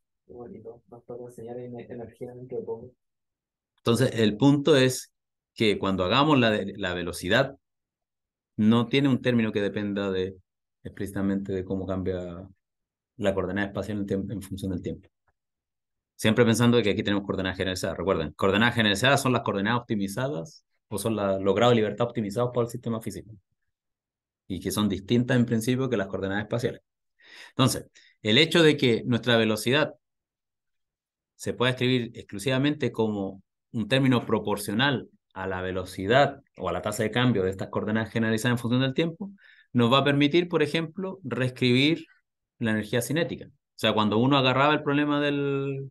Entonces, el punto es que cuando hagamos la, la velocidad, no tiene un término que dependa de explícitamente de cómo cambia la coordenada espacial en función del tiempo. Siempre pensando que aquí tenemos coordenadas generalizadas. Recuerden, coordenadas generalizadas son las coordenadas optimizadas o son los grados de libertad optimizados por el sistema físico. Y que son distintas en principio que las coordenadas espaciales. Entonces, el hecho de que nuestra velocidad se pueda escribir exclusivamente como un término proporcional a la velocidad o a la tasa de cambio de estas coordenadas generalizadas en función del tiempo, nos va a permitir, por ejemplo, reescribir la energía cinética. O sea, cuando uno agarraba el problema del,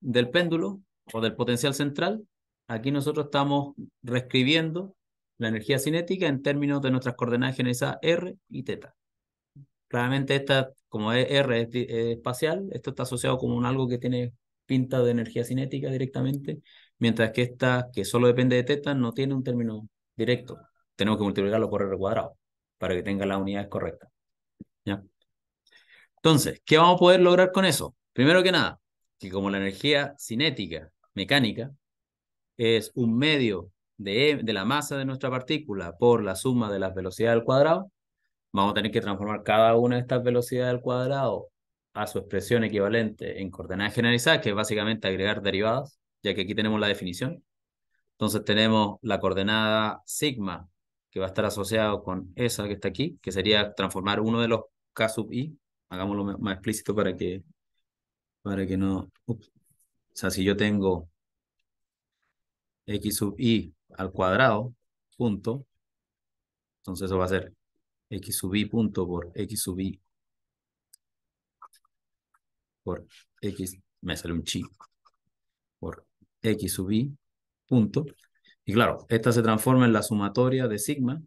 del péndulo o del potencial central, aquí nosotros estamos reescribiendo la energía cinética en términos de nuestras coordenadas generalizadas R y teta Claramente esta, como R es, espacial, esto está asociado como algo que tiene pinta de energía cinética directamente, mientras que esta, que solo depende de teta no tiene un término directo. Tenemos que multiplicarlo por R cuadrado para que tenga las unidades correctas. ¿Ya? Entonces, ¿qué vamos a poder lograr con eso? Primero que nada, que como la energía cinética, mecánica, es un medio de, e, de la masa de nuestra partícula por la suma de las velocidades al cuadrado, vamos a tener que transformar cada una de estas velocidades al cuadrado a su expresión equivalente en coordenadas generalizadas, que es básicamente agregar derivadas, ya que aquí tenemos la definición. Entonces tenemos la coordenada sigma, que va a estar asociado con esa que está aquí, que sería transformar uno de los K sub i, hagámoslo más explícito para que para que no... O sea, si yo tengo x sub i al cuadrado, punto, entonces eso va a ser x sub i punto por x sub i por x, me sale un chi, por x sub i punto. Y claro, esta se transforma en la sumatoria de sigma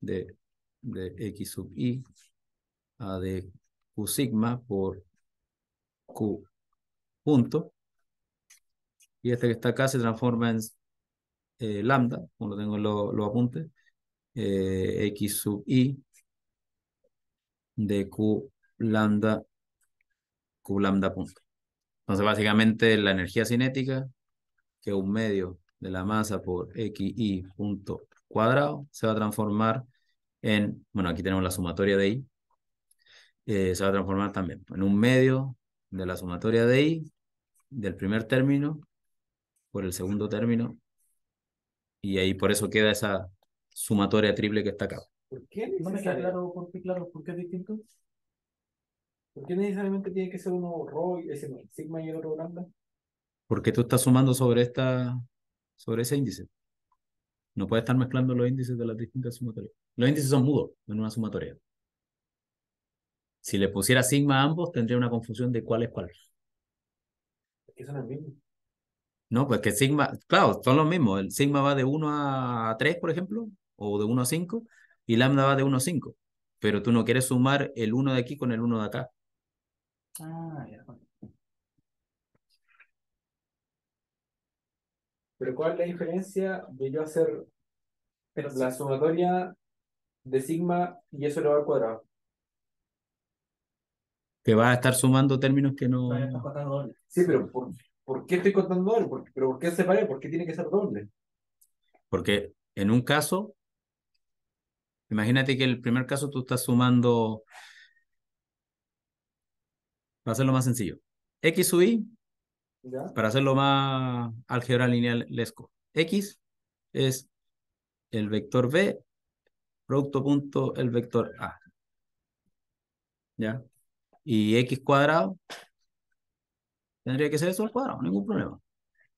de, de x sub i a de q sigma por q punto. Y este que está acá se transforma en eh, lambda, cuando tengo lo, los apuntes, eh, x sub i de q lambda, q lambda punto. Entonces básicamente la energía cinética, que es un medio de la masa por x xi punto cuadrado, se va a transformar en, bueno, aquí tenemos la sumatoria de i, eh, se va a transformar también en un medio de la sumatoria de i del primer término por el segundo término y ahí por eso queda esa sumatoria triple que está acá. ¿Por qué no me queda claro por qué, claro, por es distinto? ¿Por qué necesariamente tiene que ser uno ese, sigma y otro lambda? Porque tú estás sumando sobre, esta, sobre ese índice. No puedes estar mezclando los índices de las distintas sumatorias. Los índices son mudos en una sumatoria. Si le pusiera sigma a ambos, tendría una confusión de cuál es cuál que son el mismo. No, pues que Sigma, claro, son los mismos. El Sigma va de 1 a 3, por ejemplo, o de 1 a 5, y Lambda va de 1 a 5. Pero tú no quieres sumar el 1 de aquí con el 1 de acá. Ah, ya. Pero ¿cuál es la diferencia de yo hacer la sumatoria de sigma y eso lo va al cuadrado? Que va a estar sumando términos que no. Sí, pero ¿por, qué estoy contando doble? ¿Pero por qué separe? ¿Por qué tiene que ser doble? Porque en un caso, imagínate que el primer caso tú estás sumando. Para hacerlo más sencillo. X sub Y, para hacerlo más álgebra lineal lesco. X es el vector B, producto punto el vector A. ¿Ya? y x cuadrado, tendría que ser eso al cuadrado, ningún problema.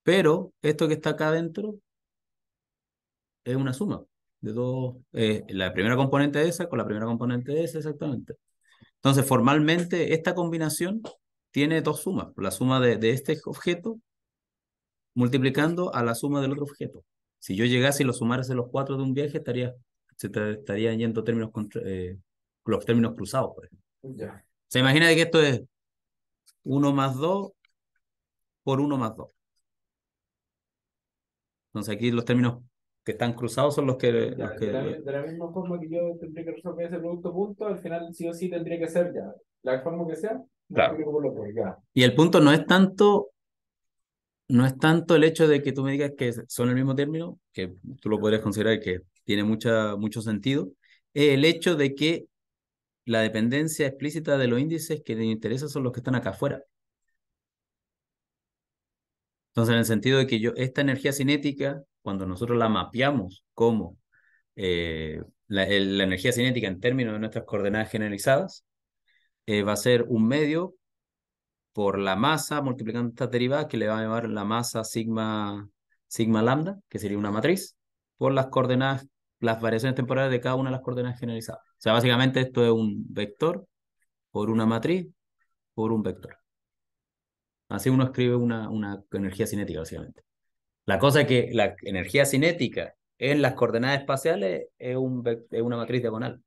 Pero esto que está acá adentro es una suma de dos, eh, la primera componente de esa con la primera componente de esa exactamente. Entonces, formalmente, esta combinación tiene dos sumas, la suma de, de este objeto multiplicando a la suma del otro objeto. Si yo llegase y lo sumase los cuatro de un viaje, estaría, se estarían yendo términos eh, los términos cruzados, por ejemplo. Se imagina que esto es 1 más 2 por 1 más 2. Entonces aquí los términos que están cruzados son los que... De, la, misma forma que yo tendría que resolver ese producto punto, al final sí o sí tendría que ser ya. La forma que sea, claro. Y el punto no es tanto... No es tanto el hecho de que tú me digas que son el mismo término, que tú lo podrías considerar que tiene mucha, mucho sentido, es el hecho de que la dependencia explícita de los índices que les interesa son los que están acá afuera. Entonces, en el sentido de que yo, esta energía cinética, cuando nosotros la mapeamos como eh, la, energía cinética en términos de nuestras coordenadas generalizadas, eh, va a ser un medio por la masa multiplicando estas derivadas que le va a llevar la masa sigma, sigma lambda, que sería una matriz, por las coordenadas, las variaciones temporales de cada una de las coordenadas generalizadas. O sea, básicamente esto es un vector por una matriz por un vector. Así uno escribe una, una energía cinética, básicamente. La cosa es que la energía cinética en las coordenadas espaciales es, un, es una matriz diagonal.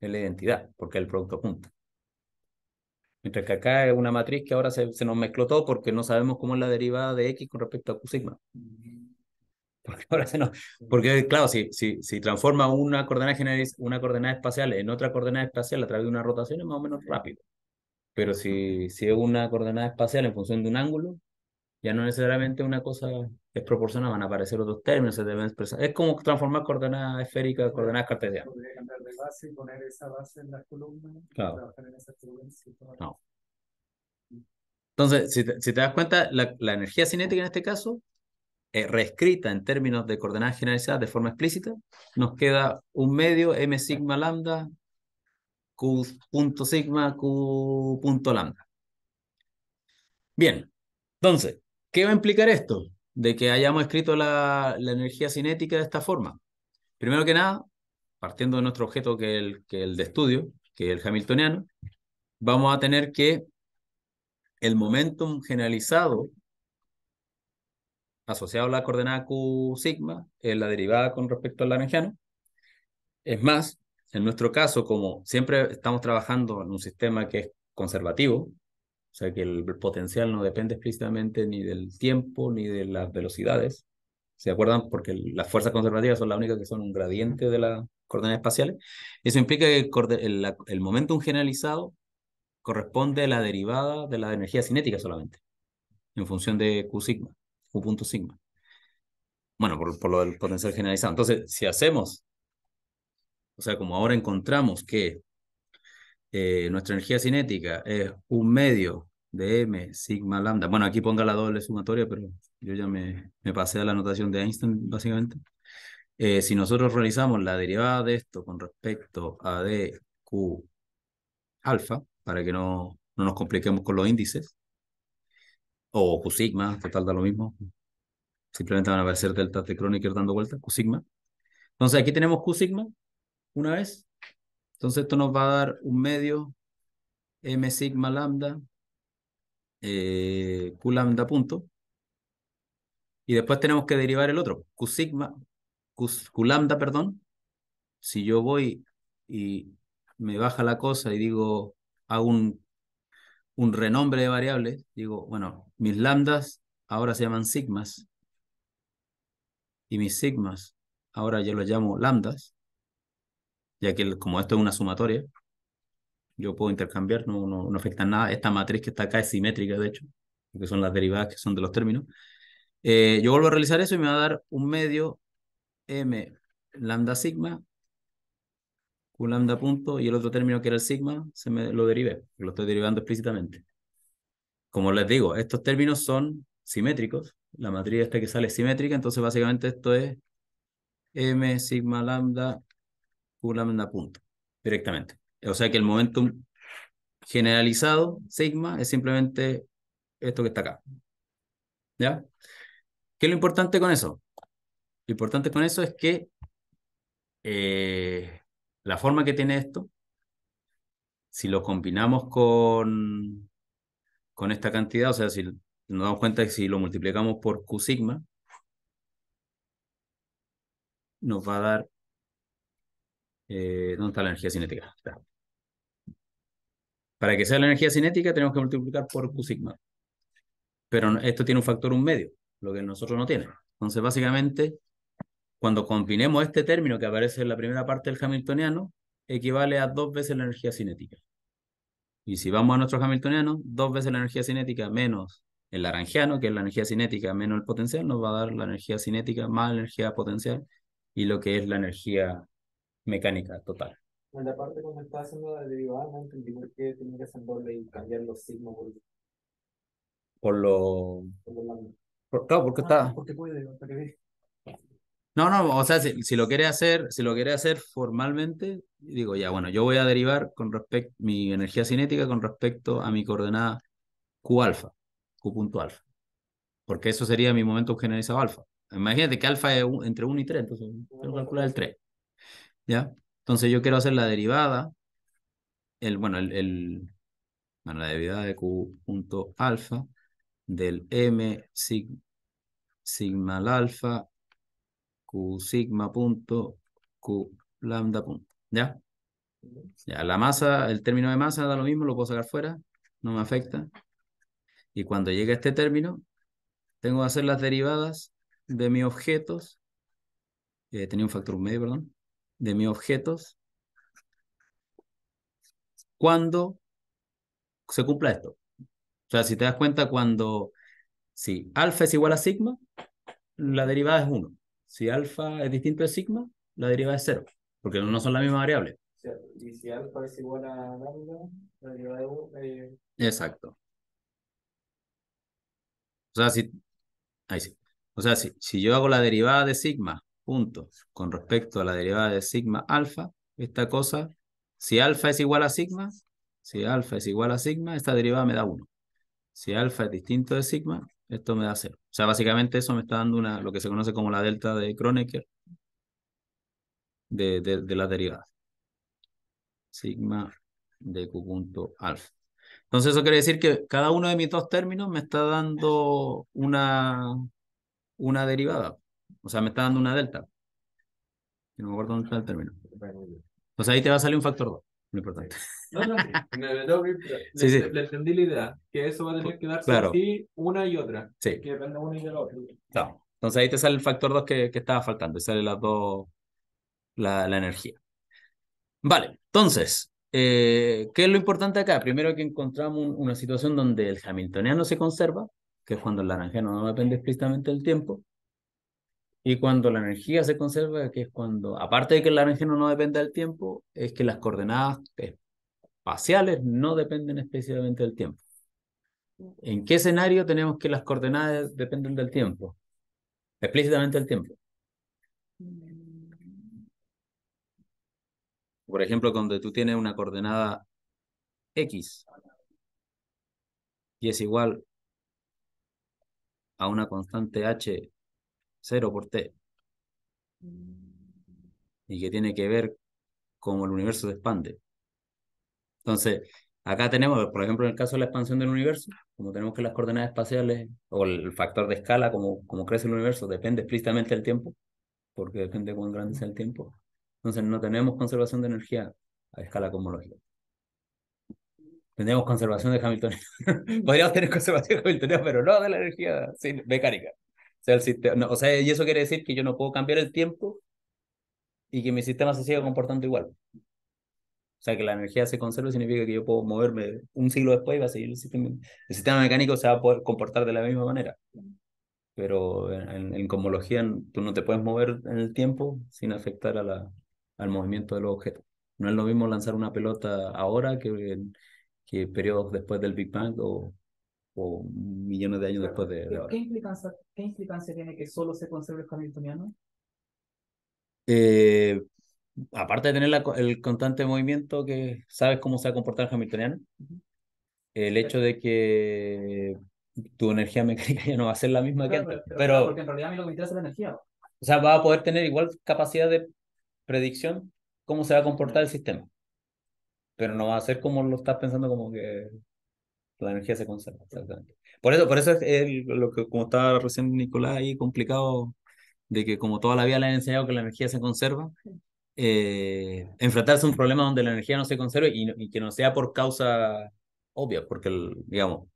Es la identidad, porque es el producto punto. Mientras que acá es una matriz que ahora se, se, nos mezcló todo porque no sabemos cómo es la derivada de x con respecto a q sigma. Porque ahora porque claro, si, si, si transforma una coordenada, una coordenada espacial en otra coordenada espacial a través de una rotación es más o menos rápido. Pero si, si es una coordenada espacial en función de un ángulo, ya no necesariamente una cosa es proporcional, van a aparecer otros términos, se deben expresar. Es como transformar coordenadas esféricas a coordenadas cartesianas. Entonces, si te, si te das cuenta, la, la, energía cinética en este caso eh, reescrita en términos de coordenadas generalizadas de forma explícita, nos queda un medio m sigma lambda q punto sigma q punto lambda. Bien, entonces, ¿qué va a implicar esto? De que hayamos escrito la, energía cinética de esta forma. Primero que nada, partiendo de nuestro objeto que el, que el de estudio, que es el hamiltoniano, vamos a tener que el momentum generalizado asociado a la coordenada Q sigma, es la derivada con respecto al laranjiano. Es más, en nuestro caso, como siempre estamos trabajando en un sistema que es conservativo, o sea que el potencial no depende explícitamente ni del tiempo ni de las velocidades, ¿se acuerdan? Porque las fuerzas conservativas son las únicas que son un gradiente de las coordenadas espaciales. Eso implica que el, el momentum generalizado corresponde a la derivada de la energía cinética solamente, en función de Q sigma punto sigma. Bueno, por, lo del potencial generalizado. Entonces, si hacemos, o sea, como ahora encontramos que eh, nuestra energía cinética es un medio de m sigma lambda. Bueno, aquí ponga la doble sumatoria, pero yo ya me, me pasé a la notación de Einstein, básicamente. Eh, si nosotros realizamos la derivada de esto con respecto a dq alfa, para que no, no nos compliquemos con los índices, o Q-sigma, total da lo mismo. Simplemente van a aparecer deltas de Kronecker dando vuelta, Q-sigma. Entonces aquí tenemos Q-sigma una vez. Entonces esto nos va a dar un medio M sigma lambda eh, Q lambda punto. Y después tenemos que derivar el otro, Q sigma, Q, lambda, perdón. Si yo voy y me baja la cosa y digo, hago un un renombre de variables, digo, bueno, mis lambdas ahora se llaman sigmas y mis sigmas ahora yo los llamo lambdas, ya que como esto es una sumatoria, yo puedo intercambiar, no, no, afecta nada. Esta matriz que está acá es simétrica, de hecho, porque son las derivadas que son de los términos. Eh, yo vuelvo a realizar eso y me va a dar un medio m lambda sigma un lambda punto y el otro término que era el sigma, se me lo derivé, lo estoy derivando explícitamente. Como les digo, estos términos son simétricos, la matriz esta que sale es simétrica, entonces básicamente esto es m sigma lambda q lambda punto, directamente. O sea que el momentum generalizado, sigma, es simplemente esto que está acá. ¿Ya? ¿Qué es lo importante con eso? Lo importante con eso es que eh, la forma que tiene esto, si lo combinamos con, con esta cantidad, o sea, si nos damos cuenta que si lo multiplicamos por Q sigma, nos va a dar... Eh, ¿Dónde está la energía cinética? Para que sea la energía cinética tenemos que multiplicar por Q sigma. Pero esto tiene un factor un medio, lo que nosotros no tiene. Entonces, básicamente, cuando combinemos este término que aparece en la primera parte del Hamiltoniano, equivale a dos veces la energía cinética. Y si vamos a nuestro Hamiltoniano, dos veces la energía cinética menos el laranjiano, que es la energía cinética menos el potencial, nos va a dar la energía cinética más la energía potencial y lo que es la energía mecánica total. En la cuando haciendo la derivada, por que hacer y cambiar los signos. Por, por lo. Por claro, porque ah, está. No, no, o sea, si, lo quiere hacer, si lo quiere hacer formalmente, digo, ya, bueno, yo voy a derivar con respecto mi energía cinética con respecto a mi coordenada Q alfa, Q punto alfa. Porque eso sería mi momento generalizado alfa. Imagínate que alfa es entre 1 y 3, entonces quiero calcular el 3. ¿Ya? Entonces yo quiero hacer la derivada, el, bueno, el, bueno, la derivada de Q punto alfa del M sigma alfa Q sigma punto Q lambda punto. ¿Ya? Ya, la masa, el término de masa da lo mismo, lo puedo sacar fuera, no me afecta. Y cuando llegue este término, tengo que hacer las derivadas de mis objetos. Eh, tenía un factor medio, perdón. De mis objetos. Cuando se cumpla esto. O sea, si te das cuenta, cuando si alfa es igual a sigma, la derivada es 1. Si alfa es distinto de sigma, la derivada es cero, porque no son las mismas variables. Y si alfa es igual a lambda, la derivada es... Eh, Exacto. O sea, si... Ahí sí. O sea, si, si yo hago la derivada de sigma, punto, con respecto a la derivada de sigma alfa, esta cosa, si alfa es igual a sigma, si alfa es igual a sigma, esta derivada me da 1. Si alfa es distinto de sigma, esto me da 0. O sea, básicamente eso me está dando una, lo que se conoce como la delta de Kronecker de, de, las derivadas. Sigma de Q punto alfa. Entonces eso quiere decir que cada uno de mis dos términos me está dando una, una derivada. O sea, me está dando una delta. No me acuerdo dónde está el término. Entonces ahí te va a salir un factor 2 no importante. No, no, sí, sí. Le, entendí la idea, que eso va a tener que darse claro. una y otra. Sí. Que depende una y de la otra. Entonces ahí te sale el factor 2 que, estaba faltando, y sale las dos, la, energía. Vale, entonces, eh, ¿qué es lo importante acá? Primero que encontramos una situación donde el hamiltoniano se conserva, que es cuando el laranjero no depende explícitamente del tiempo, y cuando la energía se conserva, que es cuando, aparte de que la energía no depende del tiempo, es que las coordenadas espaciales no dependen específicamente del tiempo. ¿En qué escenario tenemos que las coordenadas dependen del tiempo? Explícitamente del tiempo. Por ejemplo, cuando tú tienes una coordenada X y es igual a una constante H cero por T. Y que tiene que ver cómo el universo se expande. Entonces, acá tenemos, por ejemplo, en el caso de la expansión del universo, como tenemos que las coordenadas espaciales o el factor de escala, como, como crece el universo, depende explícitamente del tiempo, porque depende de cuán grande sea el tiempo. Entonces, no tenemos conservación de energía a escala cosmológica. tenemos conservación de hamilton Podríamos tener conservación de hamilton pero no de la energía mecánica o sea, y eso quiere decir que yo no puedo cambiar el tiempo y que mi sistema se siga comportando igual. O sea, que la energía se conserve significa que yo puedo moverme un siglo después y va a seguir el sistema. El sistema mecánico se va a poder comportar de la misma manera. Pero en, en cosmología tú no te puedes mover en el tiempo sin afectar a la, al movimiento de los objetos. No es lo mismo lanzar una pelota ahora que, que periodos después del Big Bang o, o millones de años después de, ¿Qué implicancia, tiene que solo se conserve el hamiltoniano? Eh, aparte de tener el constante movimiento que sabes cómo se va a comportar el hamiltoniano, el hecho de que tu energía mecánica ya no va a ser la misma que antes. Pero, porque en realidad a mí lo que me interesa es la energía. O sea, va a poder tener igual capacidad de predicción cómo se va a comportar el sistema. Pero no va a ser como lo estás pensando, como que la energía se conserva, exactamente. Por eso, por eso es, lo que, como estaba recién Nicolás ahí, complicado, de que como toda la vida le han enseñado que la energía se conserva, eh, enfrentarse a un problema donde la energía no se conserve y, y que no sea por causa obvia, porque, digamos,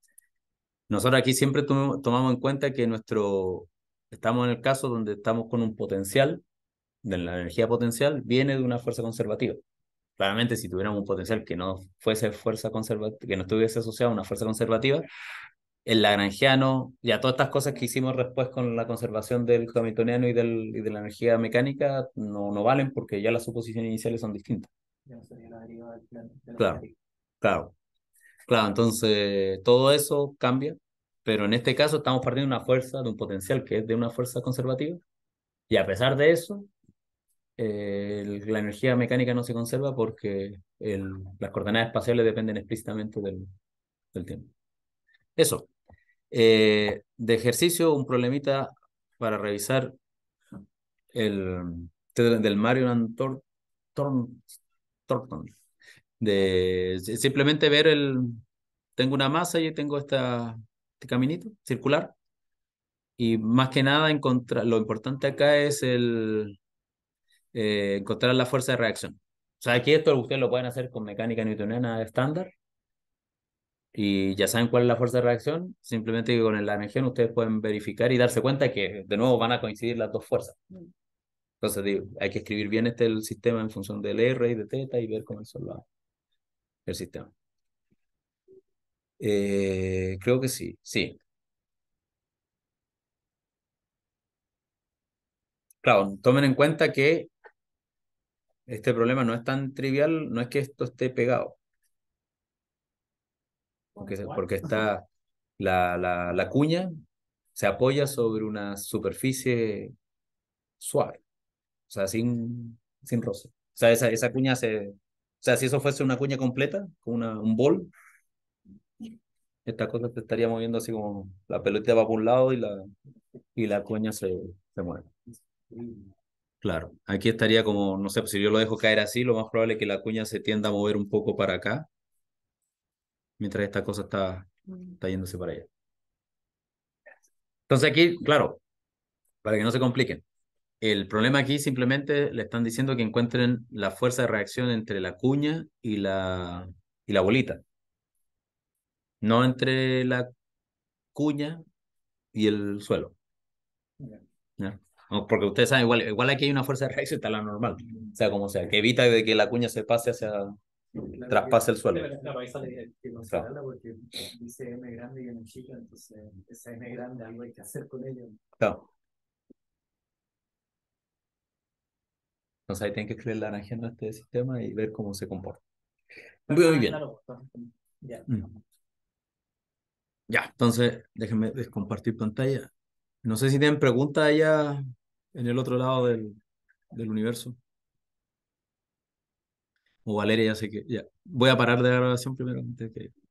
nosotros aquí siempre tomamos en cuenta que nuestro, estamos en el caso donde estamos con un potencial, de la energía potencial, viene de una fuerza conservativa. Claramente, si tuviéramos un potencial que no fuese fuerza conservativa, que no estuviese asociado a una fuerza conservativa, el lagrangiano, ya todas estas cosas que hicimos después con la conservación del hamiltoniano y, del, y de la energía mecánica no, no valen porque ya las suposiciones iniciales son distintas. claro, claro, claro. Entonces, todo eso cambia, pero en este caso estamos partiendo de una fuerza, de un potencial que es de una fuerza conservativa, y a pesar de eso, la energía mecánica no se conserva porque las coordenadas espaciales dependen explícitamente del, tiempo. Eso. Eh, de ejercicio, un problemita para revisar el del Marion Thornton. de simplemente ver el. Tengo una masa y tengo esta, este caminito circular. Y más que nada, encontrar, lo importante acá es el, eh, encontrar la fuerza de reacción. O sea, aquí esto ustedes lo pueden hacer con mecánica newtoniana estándar y ya saben cuál es la fuerza de reacción, simplemente con la energía ustedes pueden verificar y darse cuenta que de nuevo van a coincidir las dos fuerzas. Mm. Entonces hay que escribir bien este el sistema en función del e, R y de teta y ver cómo es el sistema. Eh, creo que sí, sí. Claro, tomen en cuenta que este problema no es tan trivial, no es que esto esté pegado. Porque, está la, la, la cuña, se apoya sobre una superficie suave, o sea, sin, sin roce. O sea, esa, esa cuña se... O sea, si eso fuese una cuña completa, con una, un bol, esta cosa te estaría moviendo así como la pelota va por un lado y la, y la cuña se, se mueve. Claro, aquí estaría como, no sé, pues, si yo lo dejo caer así, lo más probable es que la cuña se tienda a mover un poco para acá, mientras esta cosa está, mm. está yéndose para allá. Entonces aquí, claro, para que no se compliquen, el problema aquí simplemente le están diciendo que encuentren la fuerza de reacción entre la cuña y la, y la bolita. No entre la cuña y el suelo. ¿Ya? porque ustedes saben, igual, igual aquí hay una fuerza de raíz está la normal, o sea, como sea, que evita de que la cuña se pase hacia, traspase el suelo. entonces hay que hacer Entonces ahí tienen que escribir la agenda en este sistema y ver cómo se comporta. Muy ah, bien. Mm. Ya, entonces déjenme descompartir pantalla. No sé si tienen preguntas allá en el otro lado del, del universo. O Valeria, ya sé que. Ya. Voy a parar de la grabación primero que